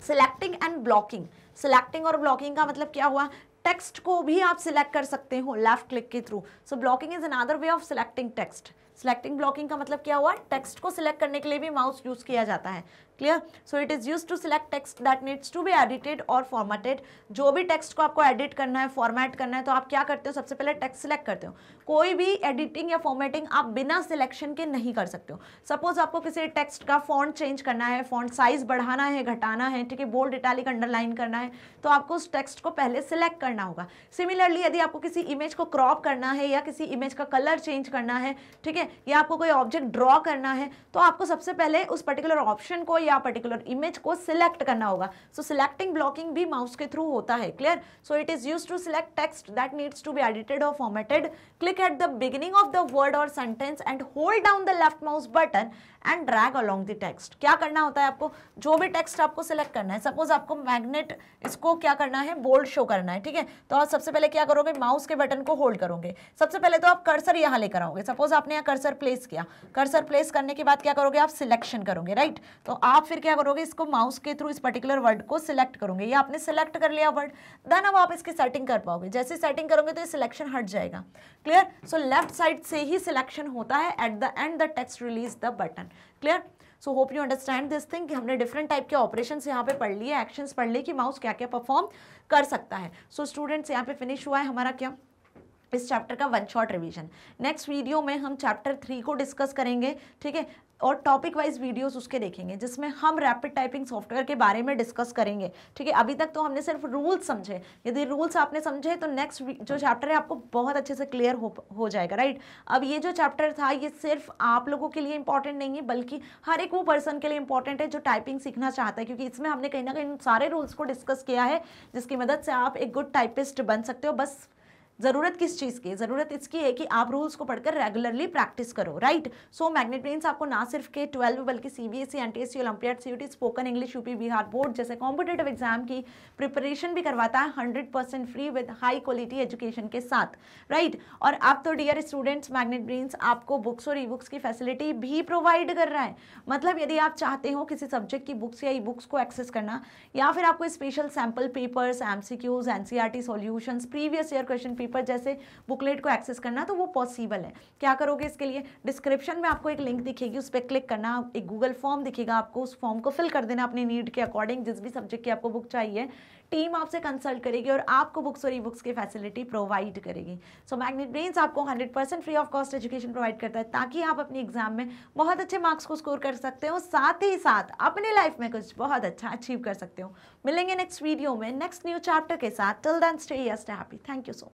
selecting and blocking selecting और ब्लॉकिंग का मतलब क्या हुआ टेक्स्ट को भी आप सिलेक्ट कर सकते हो लेफ्ट क्लिक के through so blocking is another way of selecting text selecting blocking का मतलब क्या हुआ टेक्स्ट को सिलेक्ट करने के लिए भी माउस यूज़ किया जाता है clear so it is use to select text that needs to be edited और फॉर्मेटेड जो भी टेक्स्ट को आपको एडिट करना है फॉर्मेट करना है तो आप क्या करते हो सबसे पहले टेक्स्ट सिलेक्ट करते हो कोई भी एडिटिंग या फॉर्मेटिंग आप बिना सिलेक्शन के नहीं कर सकते हो सपोज आपको किसी टेक्स्ट का फॉन्ट चेंज करना है फॉन्ट साइज बढ़ाना है घटाना है ठीक है बोल्ड इटैलिक अंडरलाइन करना है तो आपको उस टेक्स्ट को पहले सिलेक्ट करना होगा सिमिलरली यदि आपको किसी इमेज को क्रॉप करना है या किसी इमेज का कलर चेंज करना है ठीक है या आपको कोई ऑब्जेक्ट ड्रॉ करना है तो आपको सबसे पहले उस पर्टिकुलर ऑप्शन को या पर्टिकुलर इमेज को सिलेक्ट करना होगा सो सिलेक्टिंग ब्लॉकिंग भी माउस के थ्रू होता है clear so it is use to select text that needs to be edited और formatted click at the beginning of the word और sentence and hold down the left mouse button and drag along the text क्या करना होता है आपको जो भी text आपको सिलेक्ट करना है सपोज आपको मैग्नेट इसको क्या करना है बोल्ड शो करना है ठीक है तो आप सबसे पहले क्या करोगे माउस के बटन को होल्ड करोगे सबसे पहले तो आप कर्सर यहाँ लेकर आओगे सपोज आपने यहाँ कर्सर प्लेस किया कर्सर प्लेस करने के बाद क्या करोगे आप सिलेक्शन करोगे राइट तो आप आप फिर क्या करोगे इसको माउस के थ्रू इस पर्टिकुलर वर्ड को सिलेक्ट करोगे ये आपने सेलेक्ट कर लिया वर्ड देन अब आप इसकी सेटिंग कर पाओगे जैसे सेटिंग करोगे तो ये सिलेक्शन हट जाएगा क्लियर सो लेफ्ट साइड से ही सिलेक्शन होता है at the end the text release the button clear so hope you understand this thing हमने डिफरेंट टाइप के ऑपरेशन यहाँ पे पढ़ लिए एक्शन पढ़ लिए कि माउस क्या क्या परफॉर्म कर सकता है सो so, स्टूडेंट्स यहाँ पे फिनिश हुआ है हमारा क्या इस चैप्टर का one shot revision next video में हम चैप्टर थ्री को डिस्कस करेंगे ठीक है और टॉपिक वाइज वीडियोस उसके देखेंगे जिसमें हम रैपिड टाइपिंग सॉफ्टवेयर के बारे में डिस्कस करेंगे ठीक है अभी तक तो हमने सिर्फ रूल्स समझे यदि रूल्स आपने समझे तो नेक्स्ट जो चैप्टर है आपको बहुत अच्छे से क्लियर हो हो जाएगा राइट अब ये जो चैप्टर था ये सिर्फ आप लोगों के लिए इंपॉर्टेंट नहीं है बल्कि हर एक वो पर्सन के लिए इंपॉर्टेंट है जो टाइपिंग सीखना चाहता है क्योंकि इसमें हमने कहीं ना कहीं सारे रूल्स को डिस्कस किया है जिसकी मदद से आप एक गुड टाइपिस्ट बन सकते हो बस ज़रूरत किस चीज़ की ज़रूरत इसकी है कि आप रूल्स को पढ़कर रेगुलरली प्रैक्टिस करो राइट सो मैग्नेट ब्रेन्स आपको ना सिर्फ के ट्वेल्व बल्कि C B S E N T S C olympiad C T spoken English UP Bihar board जैसे कॉम्पिटेटिव एग्जाम की प्रिपरेशन भी करवाता है hundred percent free with high quality education के साथ राइट right? और अब तो डियर स्टूडेंट्स मैग्नेट ब्रेन्स आपको बुक्स और ई बुक्स की फैसिलिटी भी प्रोवाइड कर रहा है मतलब यदि आप चाहते हो किसी सब्जेक्ट की बुक्स या ई बुक्स को एक्सेस करना या फिर आपको special sample papers M C Qs N C R T previous year question paper जैसे बुकलेट को एक्सेस करना तो वो पॉसिबल है क्या करोगे इसके लिए डिस्क्रिप्शन में आपको एक लिंक दिखेगी उस पर क्लिक करना एक गूगल फॉर्म दिखेगा आपको उस फॉर्म को फिल कर देना अपनी नीड के अकॉर्डिंग जिस भी सब्जेक्ट की आपको बुक चाहिए टीम आपसे कंसल्ट करेगी और आपको बुक्स और ई बुक्स की फैसिलिटी प्रोवाइड करेगी सो मैग्नेट ब्रेन्स आपको 100 percent free of cost education provide करता है ताकि आप अपने एग्जाम में बहुत अच्छे मार्क्स को स्कोर कर सकते हो साथ ही साथ अपने लाइफ में कुछ बहुत अच्छा अचीव कर सकते हो मिलेंगे नेक्स्ट वीडियो में नेक्स्ट न्यू चैप्टर के साथ till then stay happy thank you so